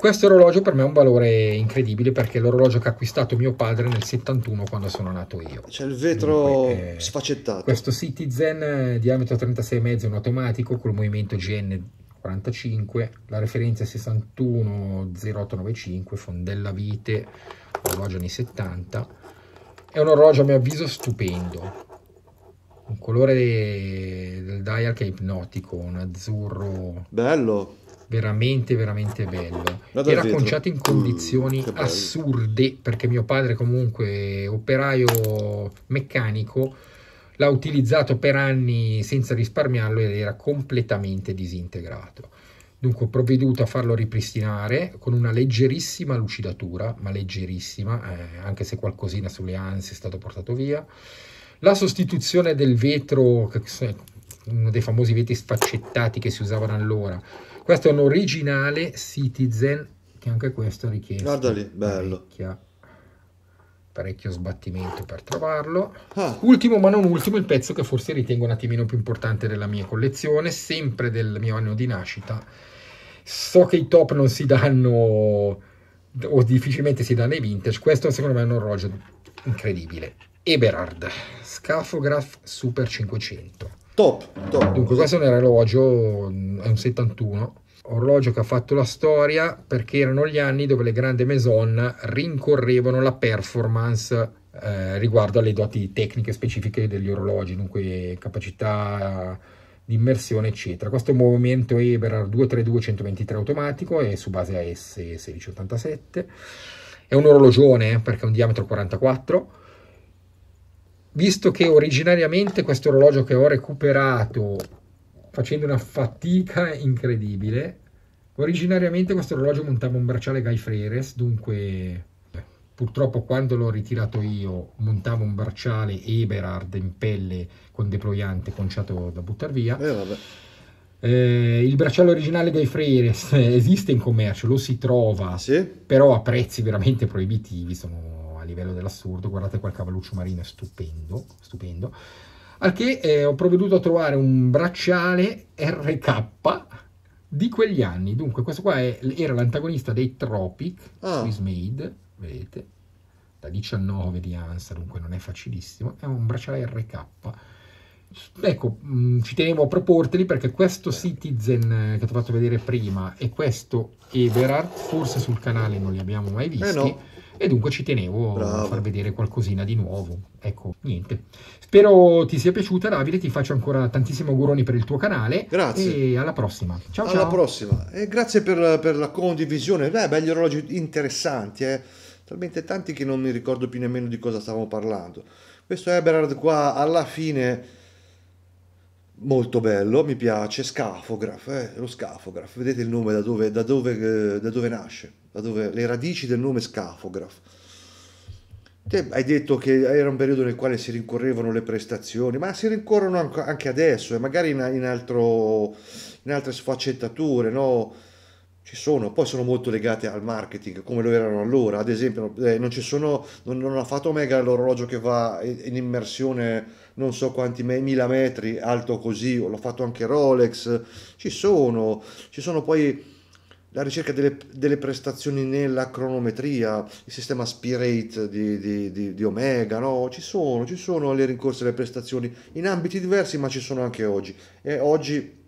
Questo orologio per me è un valore incredibile perché è l'orologio che ha acquistato mio padre nel 71 quando sono nato io. C'è il vetro Dunque, eh, sfaccettato. Questo Citizen eh, diametro 36,5 in automatico col movimento GN 45, la referenza è 610895, Fondella Vite, orologio anni 70. È un orologio a mio avviso stupendo, un colore del dial che è ipnotico, un azzurro. Bello! veramente veramente bello Vado era conciato in mm, condizioni mm, assurde perché mio padre comunque operaio meccanico l'ha utilizzato per anni senza risparmiarlo ed era completamente disintegrato dunque ho provveduto a farlo ripristinare con una leggerissima lucidatura ma leggerissima eh, anche se qualcosina sulle ansie è stato portato via la sostituzione del vetro uno dei famosi vetri sfaccettati che si usavano allora questo è un originale Citizen, che anche questo è Guarda lì, bello. Parecchia, parecchio sbattimento per trovarlo. Ah. Ultimo ma non ultimo, il pezzo che forse ritengo un attimino più importante della mia collezione, sempre del mio anno di nascita. So che i top non si danno o difficilmente si danno ai vintage, questo secondo me è un orologio incredibile. Eberhard, Scafograph Super 500. Top, top. Dunque, questo è un orologio, è un 71, orologio che ha fatto la storia perché erano gli anni dove le grandi maison rincorrevano la performance eh, riguardo alle doti tecniche specifiche degli orologi, dunque capacità di immersione, eccetera. Questo è un movimento Eberhard 232-123 automatico è su base AS 1687. È un orologione eh, perché ha un diametro 44 visto che originariamente questo orologio che ho recuperato facendo una fatica incredibile, originariamente questo orologio montava un bracciale Guy Freires, dunque eh, purtroppo quando l'ho ritirato io montavo un bracciale Eberhard in pelle con deployante conciato da buttare via. Eh, eh, il bracciale originale dei Freires esiste in commercio, lo si trova, sì? però a prezzi veramente proibitivi, sono livello dell'assurdo, guardate quel cavalluccio marino, è stupendo, stupendo. Al che eh, ho provveduto a trovare un bracciale RK di quegli anni, dunque questo qua è, era l'antagonista dei Tropic, ah. Swiss Made, vedete, da 19 di Ansa, dunque non è facilissimo, è un bracciale RK. Ecco, mh, mm, ci tenevo a proporteli perché questo Citizen eh, che ti ho fatto vedere prima e questo Everard, forse sul canale non li abbiamo mai visti. Eh no e dunque ci tenevo Bravo. a far vedere qualcosina di nuovo. Ecco, niente. Spero ti sia piaciuta Davide, ti faccio ancora tantissimi auguroni per il tuo canale. Grazie. E alla prossima. Ciao alla ciao. prossima. E grazie per, per la condivisione. Beh, belli orologi interessanti, eh. Talmente tanti che non mi ricordo più nemmeno di cosa stavamo parlando. Questo Eberhard qua alla fine molto bello, mi piace, scafograf, eh, lo scafograf, vedete il nome da dove, da dove, eh, da dove nasce dove le radici del nome Scafograph. Te hai detto che era un periodo nel quale si rincorrevano le prestazioni, ma si rincorrono anche adesso e eh, magari in, in, altro, in altre sfaccettature, no? Ci sono, poi sono molto legate al marketing come lo erano allora. Ad esempio, eh, non, sono, non, non, ha fatto Omega l'orologio che va in immersione non so quanti me, mila metri, alto così, l'ha fatto anche Rolex. Ci sono, ci sono poi la ricerca delle, delle, prestazioni nella cronometria, il sistema Spirate di, di, di, di, Omega, no? Ci sono, ci sono le rincorse delle prestazioni in ambiti diversi, ma ci sono anche oggi. E oggi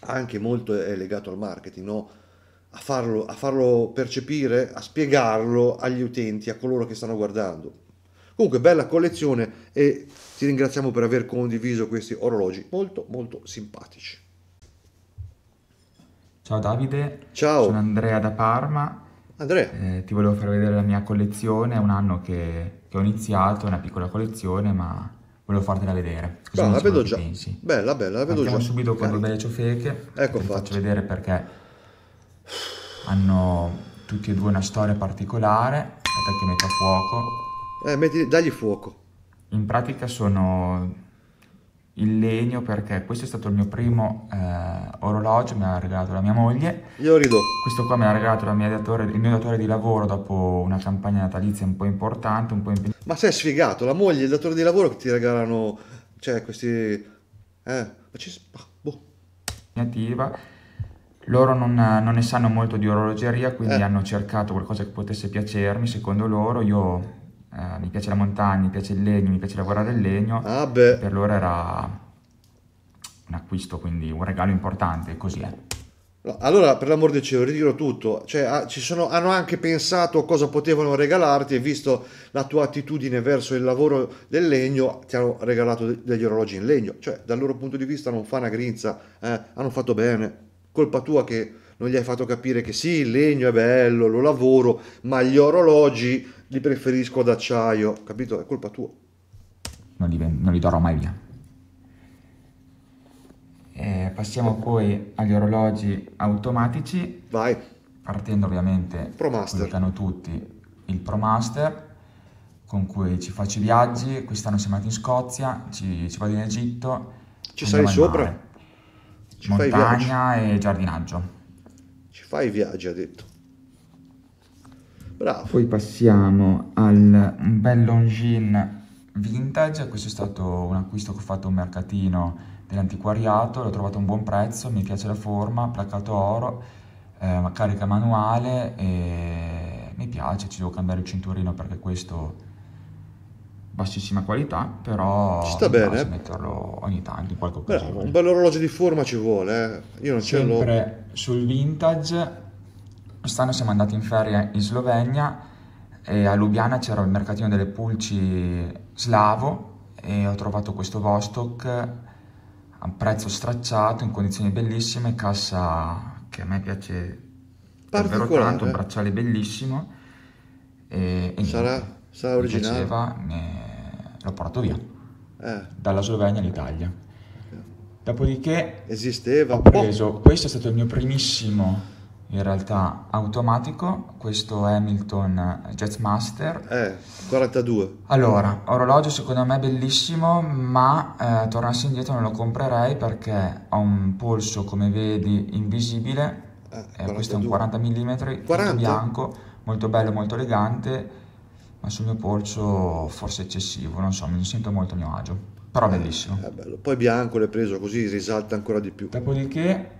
anche molto è legato al marketing, no? A farlo, a farlo percepire, a spiegarlo agli utenti, a coloro che stanno guardando. Comunque, bella collezione e ti ringraziamo per aver condiviso questi orologi molto, molto simpatici. Ciao Davide, Ciao. sono Andrea da Parma. Andrea. Eh, ti volevo far vedere la mia collezione, è un anno che, che ho iniziato, è una piccola collezione, ma volevo fartela vedere. Così bah, la vedo già. Pensi. Bella, bella, la vedo Partiamo già. subito con Carino. le belle ciofeche. Ecco fatto. faccio vedere perché hanno tutti e due una storia particolare. Aspetta che metta fuoco. Eh, metti, dagli fuoco. In pratica sono il legno perché questo è stato il mio primo eh, orologio, me l'ha regalato la mia moglie. Io rido. Questo qua me l'ha regalato datore, il mio datore di lavoro dopo una campagna natalizia un po' importante, un po' impegnativa. Ma sei sfigato, la moglie e il datore di lavoro che ti regalano, cioè questi... Eh, ma ci... Boh. Loro non, non, ne sanno molto di orologeria, quindi eh. hanno cercato qualcosa che potesse piacermi, secondo loro io eh, mi piace la montagna, mi piace il legno, mi piace lavorare il legno. Ah beh. per loro era un acquisto, quindi un regalo importante, così è. allora, per l'amor del cielo, ritiro tutto. Cioè, ha, ah, sono, hanno anche pensato cosa potevano regalarti e visto la tua attitudine verso il lavoro del legno, ti hanno regalato de- degli orologi in legno. Cioè, dal loro punto di vista non fa una grinza, eh, hanno fatto bene. Colpa tua che non gli hai fatto capire che sì, il legno è bello, lo lavoro, ma gli orologi li preferisco ad acciaio, capito? È colpa tua. Non li, non li darò mai via. Eh, passiamo poi agli orologi automatici. Vai. Partendo ovviamente, conoscono tutti, il ProMaster con cui ci faccio i viaggi, quest'anno siamo andati in Scozia, ci, ci vado in Egitto. Ci sali sopra? Ci montagna e giardinaggio fai i viaggi, ha detto. Bravo. Poi passiamo al bel Longines vintage, questo è stato un acquisto che ho fatto a un mercatino dell'antiquariato, l'ho trovato a un buon prezzo, mi piace la forma, placcato oro, eh, carica manuale e mi piace, ci devo cambiare il cinturino perché questo bassissima qualità, però ci sta bene. Eh. metterlo ogni tanto in qualche occasione. Beh, un orologio di forma ci vuole, eh. io non ce l'ho. Sempre sul vintage, quest'anno siamo andati in ferie in Slovenia e a Lubiana c'era il mercatino delle pulci slavo e ho trovato questo Vostok a prezzo stracciato, in condizioni bellissime, cassa che a me piace davvero tanto, un eh. bracciale bellissimo. E, e sarà, sarà originale. Mi piaceva, ne l'ho portato via, eh. dalla Slovenia all'Italia. Okay. Dopodiché Esisteva. ho preso, questo è stato il mio primissimo in realtà automatico, questo Hamilton Jetmaster. Eh, 42. Allora, orologio secondo me bellissimo, ma eh, tornassi indietro non lo comprerei perché ha un polso, come vedi, invisibile. eh, eh questo è un 40 mm, 40? bianco, molto bello, molto elegante ma sul mio polso forse eccessivo, non so, mi sento molto a mio agio, però bellissimo. Eh, bello. Poi bianco l'hai preso così risalta ancora di più. Dopodiché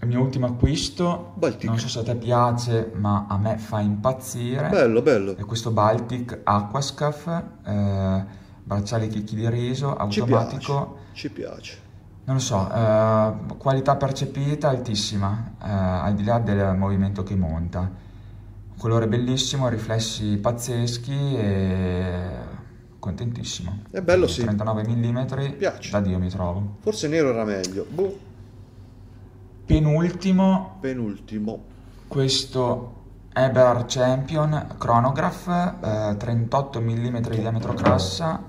il mio ultimo acquisto, Baltic. non so se a te piace, ma a me fa impazzire. Bello, bello. È questo Baltic Aquascaf, eh, bracciale chicchi di riso, automatico. Ci piace. Ci piace. Non lo so, eh, qualità percepita altissima, eh, al di là del movimento che monta colore bellissimo, riflessi pazzeschi e contentissimo. È bello, sì. 39 mm, Piace. da Dio mi trovo. Forse nero era meglio. Boh. Penultimo. Penultimo. Questo Eber Champion Chronograph, eh, 38 mm di diametro crassa,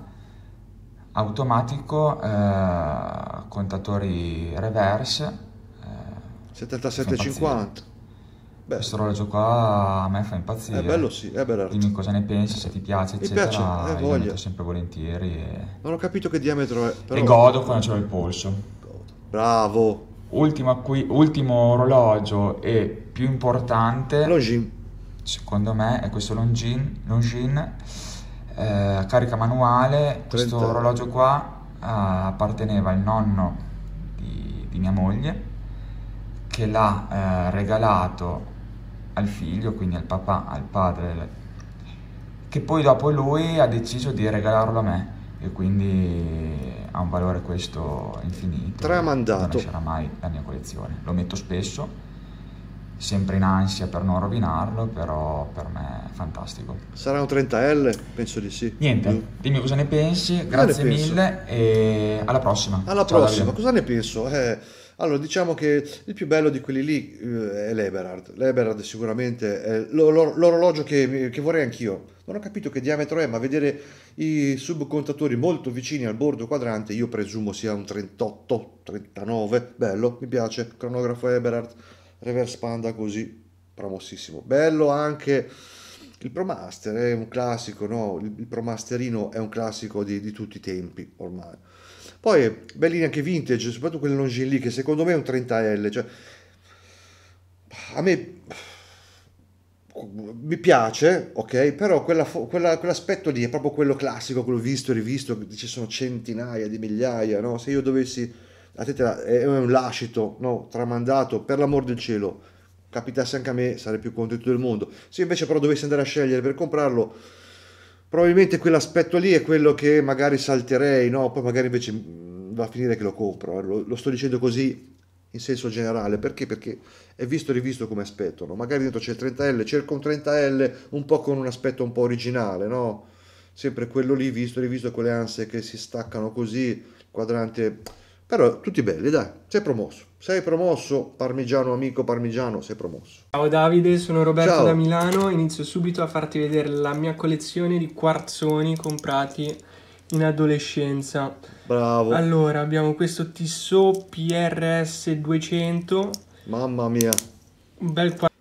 automatico, eh, contatori reverse. Eh, 77,50. Beh. Questo orologio qua a me fa impazzire. È bello sì, è bello. Dimmi cosa ne pensi, se ti piace, Mi eccetera. Piace, eh, voglia. sempre volentieri. E... Non ho capito che diametro è. Però... E godo quando c'è il polso. Godo. Bravo. Qui... ultimo orologio e più importante. Longin. Secondo me è questo Longin. Longin. Eh, carica manuale. 30. Questo orologio qua eh, apparteneva al nonno di, di mia moglie che l'ha eh, regalato al figlio, quindi al papà, al padre, che poi dopo lui ha deciso di regalarlo a me e quindi ha un valore questo infinito. Tramandato. Non lascerà mai la mia collezione. Lo metto spesso, sempre in ansia per non rovinarlo, però per me è fantastico. Sarà un 30L? Penso di sì. Niente, mm. dimmi cosa ne pensi, grazie ne mille e alla prossima. Alla Ciao prossima, Davide. cosa ne penso? Eh allora, diciamo che il più bello di quelli lì eh, è l'Eberhard. L'Eberhard sicuramente è l'orologio che, che, vorrei anch'io. Non ho capito che diametro è, ma vedere i subcontatori molto vicini al bordo quadrante, io presumo sia un 38, 39. Bello, mi piace. Cronografo Eberhard, reverse panda così, promossissimo. Bello anche il Promaster, è un classico, no? Il, il Promasterino è un classico di, di tutti i tempi ormai. Poi belline anche vintage, soprattutto quelle longin lì, che secondo me è un 30L. Cioè, a me mi piace, ok, però quella, quella, quell'aspetto lì è proprio quello classico, quello visto e rivisto, ci sono centinaia di migliaia, no? Se io dovessi, Attenzione, è un lascito, no? Tramandato, per l'amor del cielo, capitasse anche a me, sarei più contento del mondo. Se invece però dovessi andare a scegliere per comprarlo, probabilmente quell'aspetto lì è quello che magari salterei, no? Poi magari invece mm, va a finire che lo compro, eh. lo, lo sto dicendo così in senso generale, perché? Perché è visto e rivisto come aspetto, no? Magari dentro c'è il 30L, cerco un 30L un po' con un aspetto un po' originale, no? Sempre quello lì visto e rivisto, quelle ansie che si staccano così, quadrante però tutti belli, dai, sei promosso. Sei promosso, parmigiano amico parmigiano, sei promosso. Ciao Davide, sono Roberto Ciao. da Milano, inizio subito a farti vedere la mia collezione di quarzoni comprati in adolescenza. Bravo. Allora, abbiamo questo Tissot PRS 200. Mamma mia. Un bel quarzo.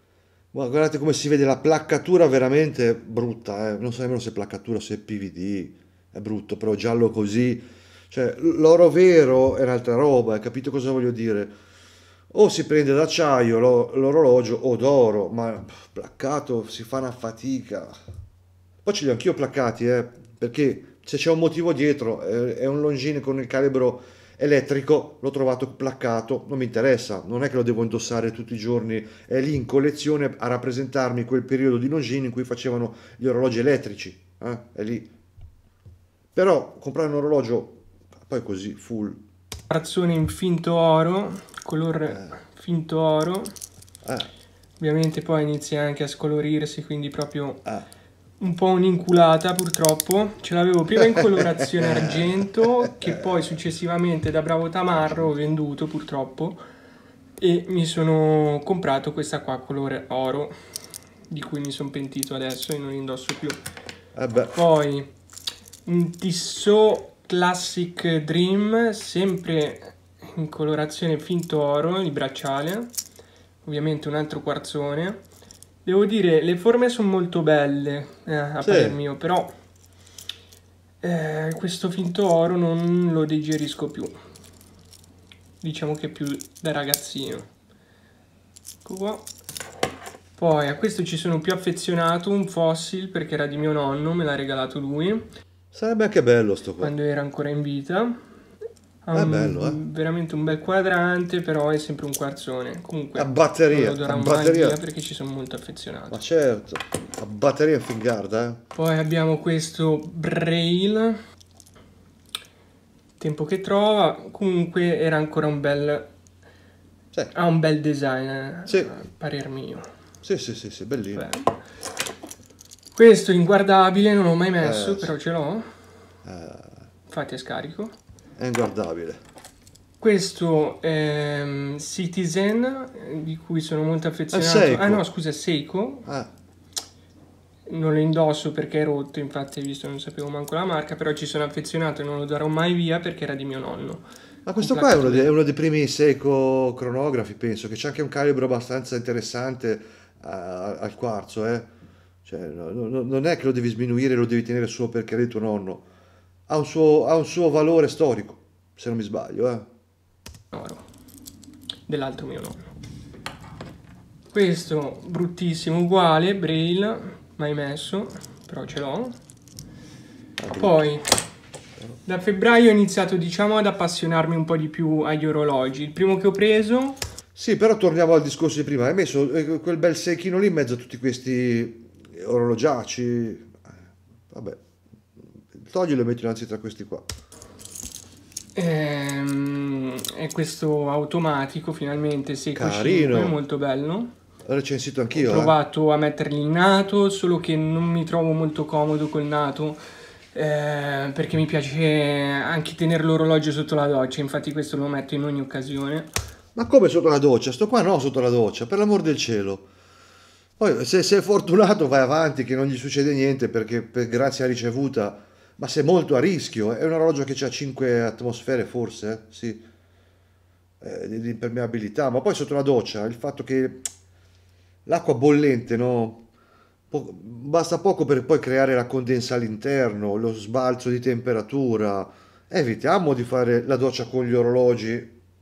guardate come si vede la placcatura veramente brutta, eh. non so nemmeno se placcatura, se PVD, è brutto, però giallo così cioè, l'oro vero è un'altra roba, hai capito cosa voglio dire? O si prende d'acciaio l'orologio o d'oro, ma placcato si fa una fatica. Poi ce li ho anch'io placcati, eh, perché se c'è un motivo dietro, è un longine con il calibro elettrico, l'ho trovato placcato, non mi interessa, non è che lo devo indossare tutti i giorni, è lì in collezione a rappresentarmi quel periodo di longine in cui facevano gli orologi elettrici, eh? è lì. Però comprare un orologio poi così full. Razzone in finto oro, color eh. finto oro. Eh. Ovviamente poi inizia anche a scolorirsi, quindi proprio eh. un po' un'inculata purtroppo. Ce l'avevo prima in colorazione (laughs) argento, che eh. poi successivamente da Bravo Tamarro ho venduto purtroppo e mi sono comprato questa qua colore oro di cui mi sono pentito adesso e non indosso più eh poi un tissot Classic Dream, sempre in colorazione finto oro, il bracciale, ovviamente un altro quarzone. Devo dire, le forme sono molto belle, eh, a sì. parer mio, però eh, questo finto oro non lo digerisco più. Diciamo che più da ragazzino. Ecco qua. Poi a questo ci sono più affezionato, un fossil, perché era di mio nonno, me l'ha regalato lui. Sarebbe anche bello sto qua. Quando era ancora in vita. Ha è un, bello, eh? Veramente un bel quadrante, però è sempre un quarzone. Comunque, a batteria, a batteria. perché ci sono molto affezionato. Ma certo, a batteria fingarda, eh. Poi abbiamo questo Braille. Tempo che trova, comunque era ancora un bel sì. Ha un bel design, eh, sì. a parer mio. Sì, sì, sì, sì bellino. Beh. Questo inguardabile non l'ho mai messo, eh, però ce l'ho. Eh. Infatti è scarico. È inguardabile. Questo è mm, Citizen, eh, di cui sono molto ah, affezionato. Ah no, scusa, Seiko. Eh. Non lo indosso perché è rotto, infatti visto non sapevo manco la marca, però ci sono affezionato e non lo darò mai via perché era di mio nonno. Ma questo qua è uno, dei, è uno, dei, primi Seiko cronografi, penso, che c'è anche un calibro abbastanza interessante uh, al quarzo, eh cioè, no, no, non è che lo devi sminuire, lo devi tenere solo perché eri tuo nonno. Ha un, suo, ha un suo, valore storico, se non mi sbaglio. Eh. Dell'altro mio nonno. Questo bruttissimo, uguale, Braille, mai messo, però ce l'ho. Poi, da febbraio ho iniziato, diciamo, ad appassionarmi un po' di più agli orologi. Il primo che ho preso... Sì, però torniamo al discorso di prima. Hai messo eh, quel bel secchino lì in mezzo a tutti questi orologiaci, eh, vabbè, toglilo e metti innanzi tra questi qua. Ehm, è questo automatico finalmente 605, molto bello. L'ho recensito anch'io. Ho eh. provato eh. a metterli in nato, solo che non mi trovo molto comodo col nato. Eh, perché mi piace anche tenere l'orologio sotto la doccia, infatti questo lo metto in ogni occasione. Ma come sotto la doccia? Sto qua no sotto la doccia, per l'amor del cielo. Poi se sei fortunato vai avanti, che non gli succede niente perché per grazia ricevuta, ma sei molto a rischio. Eh. È un orologio che ha 5 atmosfere forse, eh? sì, eh, di impermeabilità, ma poi sotto la doccia il fatto che l'acqua bollente no? po basta poco per poi creare la condensa all'interno, lo sbalzo di temperatura. Evitiamo di fare la doccia con gli orologi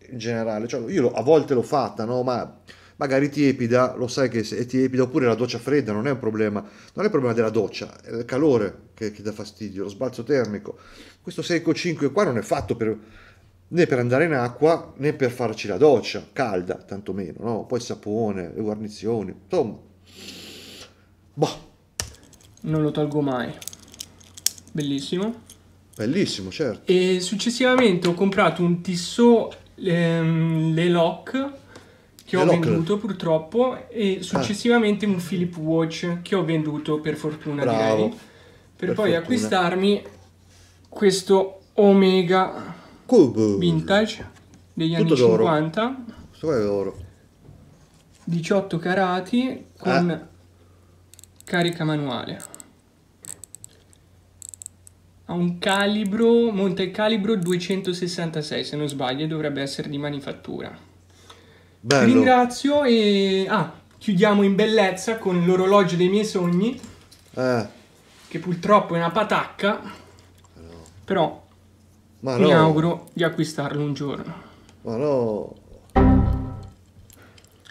in generale, cioè, io a volte l'ho fatta, no? ma magari tiepida, lo sai che è tiepida, oppure la doccia fredda non è un problema, non è il problema della doccia, è il calore che, che dà fastidio, lo sbalzo termico. Questo Seiko 5 qua non è fatto per, né per andare in acqua né per farci la doccia, calda tantomeno, no? poi sapone, le guarnizioni, insomma. Boh. Non lo tolgo mai. Bellissimo. Bellissimo, certo. E successivamente ho comprato un Tissot ehm, Le Lock che ho venduto purtroppo e ah. successivamente ah. un Philip Watch che ho venduto per fortuna Bravo. direi per, per poi fortuna. acquistarmi questo Omega Cube. Vintage degli Tutto anni 50 questo è d'oro 18 carati con ah. carica manuale ha un calibro monta il calibro 266 se non sbaglio dovrebbe essere di manifattura Bello. Ti ringrazio e... Ah, chiudiamo in bellezza con l'orologio dei miei sogni. Eh. Che purtroppo è una patacca. No. Però Ma mi no. auguro di acquistarlo un giorno. Ma no.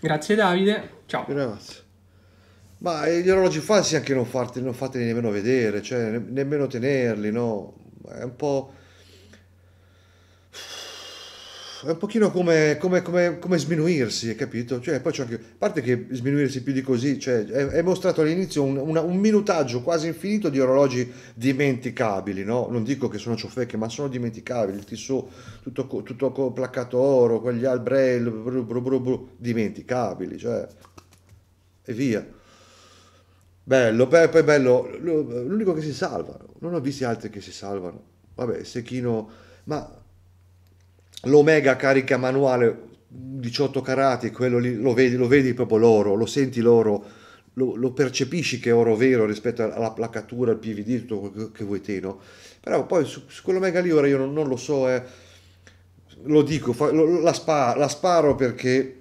Grazie Davide. Ciao. Grazie. Ma gli orologi falsi anche non, farti, non fateli nemmeno vedere, cioè nemmeno tenerli, no? È un po' è un pochino come, come, come, come sminuirsi, capito? Cioè, poi c'è anche, a parte che sminuirsi più di così, cioè, è, mostrato all'inizio un, una, un, minutaggio quasi infinito di orologi dimenticabili, no? Non dico che sono ciofeche, ma sono dimenticabili, il tissù tutto, tutto placcato oro, quegli albrelli, bru, bru, bru, bru, dimenticabili, cioè, e via. Bello, beh, poi bello, l'unico che si salva, non ho visto altri che si salvano. Vabbè, Sechino, ma l'Omega carica manuale 18 carati, quello lì lo vedi, lo vedi proprio l'oro, lo senti l'oro, lo, lo percepisci che è oro vero rispetto alla placatura, al PVD, tutto quello che vuoi te, no? Però poi su, su quell'Omega lì ora io non, non lo so, eh, lo dico, fa, lo, la, spa, la sparo perché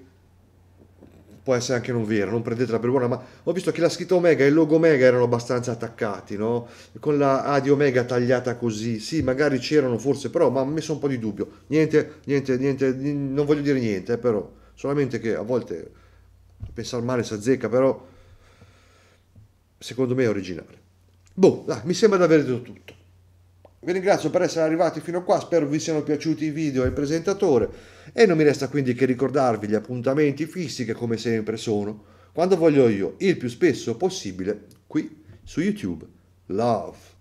può essere anche non vera, non prendetela per buona, ma ho visto che la scritta Omega e il logo Omega erano abbastanza attaccati, no? Con la A di Omega tagliata così, sì, magari c'erano forse, però mi ha messo un po' di dubbio. Niente, niente, niente, non voglio dire niente, eh, però, solamente che a volte pensare male si azzecca, però secondo me è originale. Boh, là, mi sembra di aver detto tutto. Vi ringrazio per essere arrivati fino a qua, spero vi siano piaciuti i video e il presentatore e non mi resta quindi che ricordarvi gli appuntamenti fissi che come sempre sono, quando voglio io, il più spesso possibile, qui su YouTube. Love.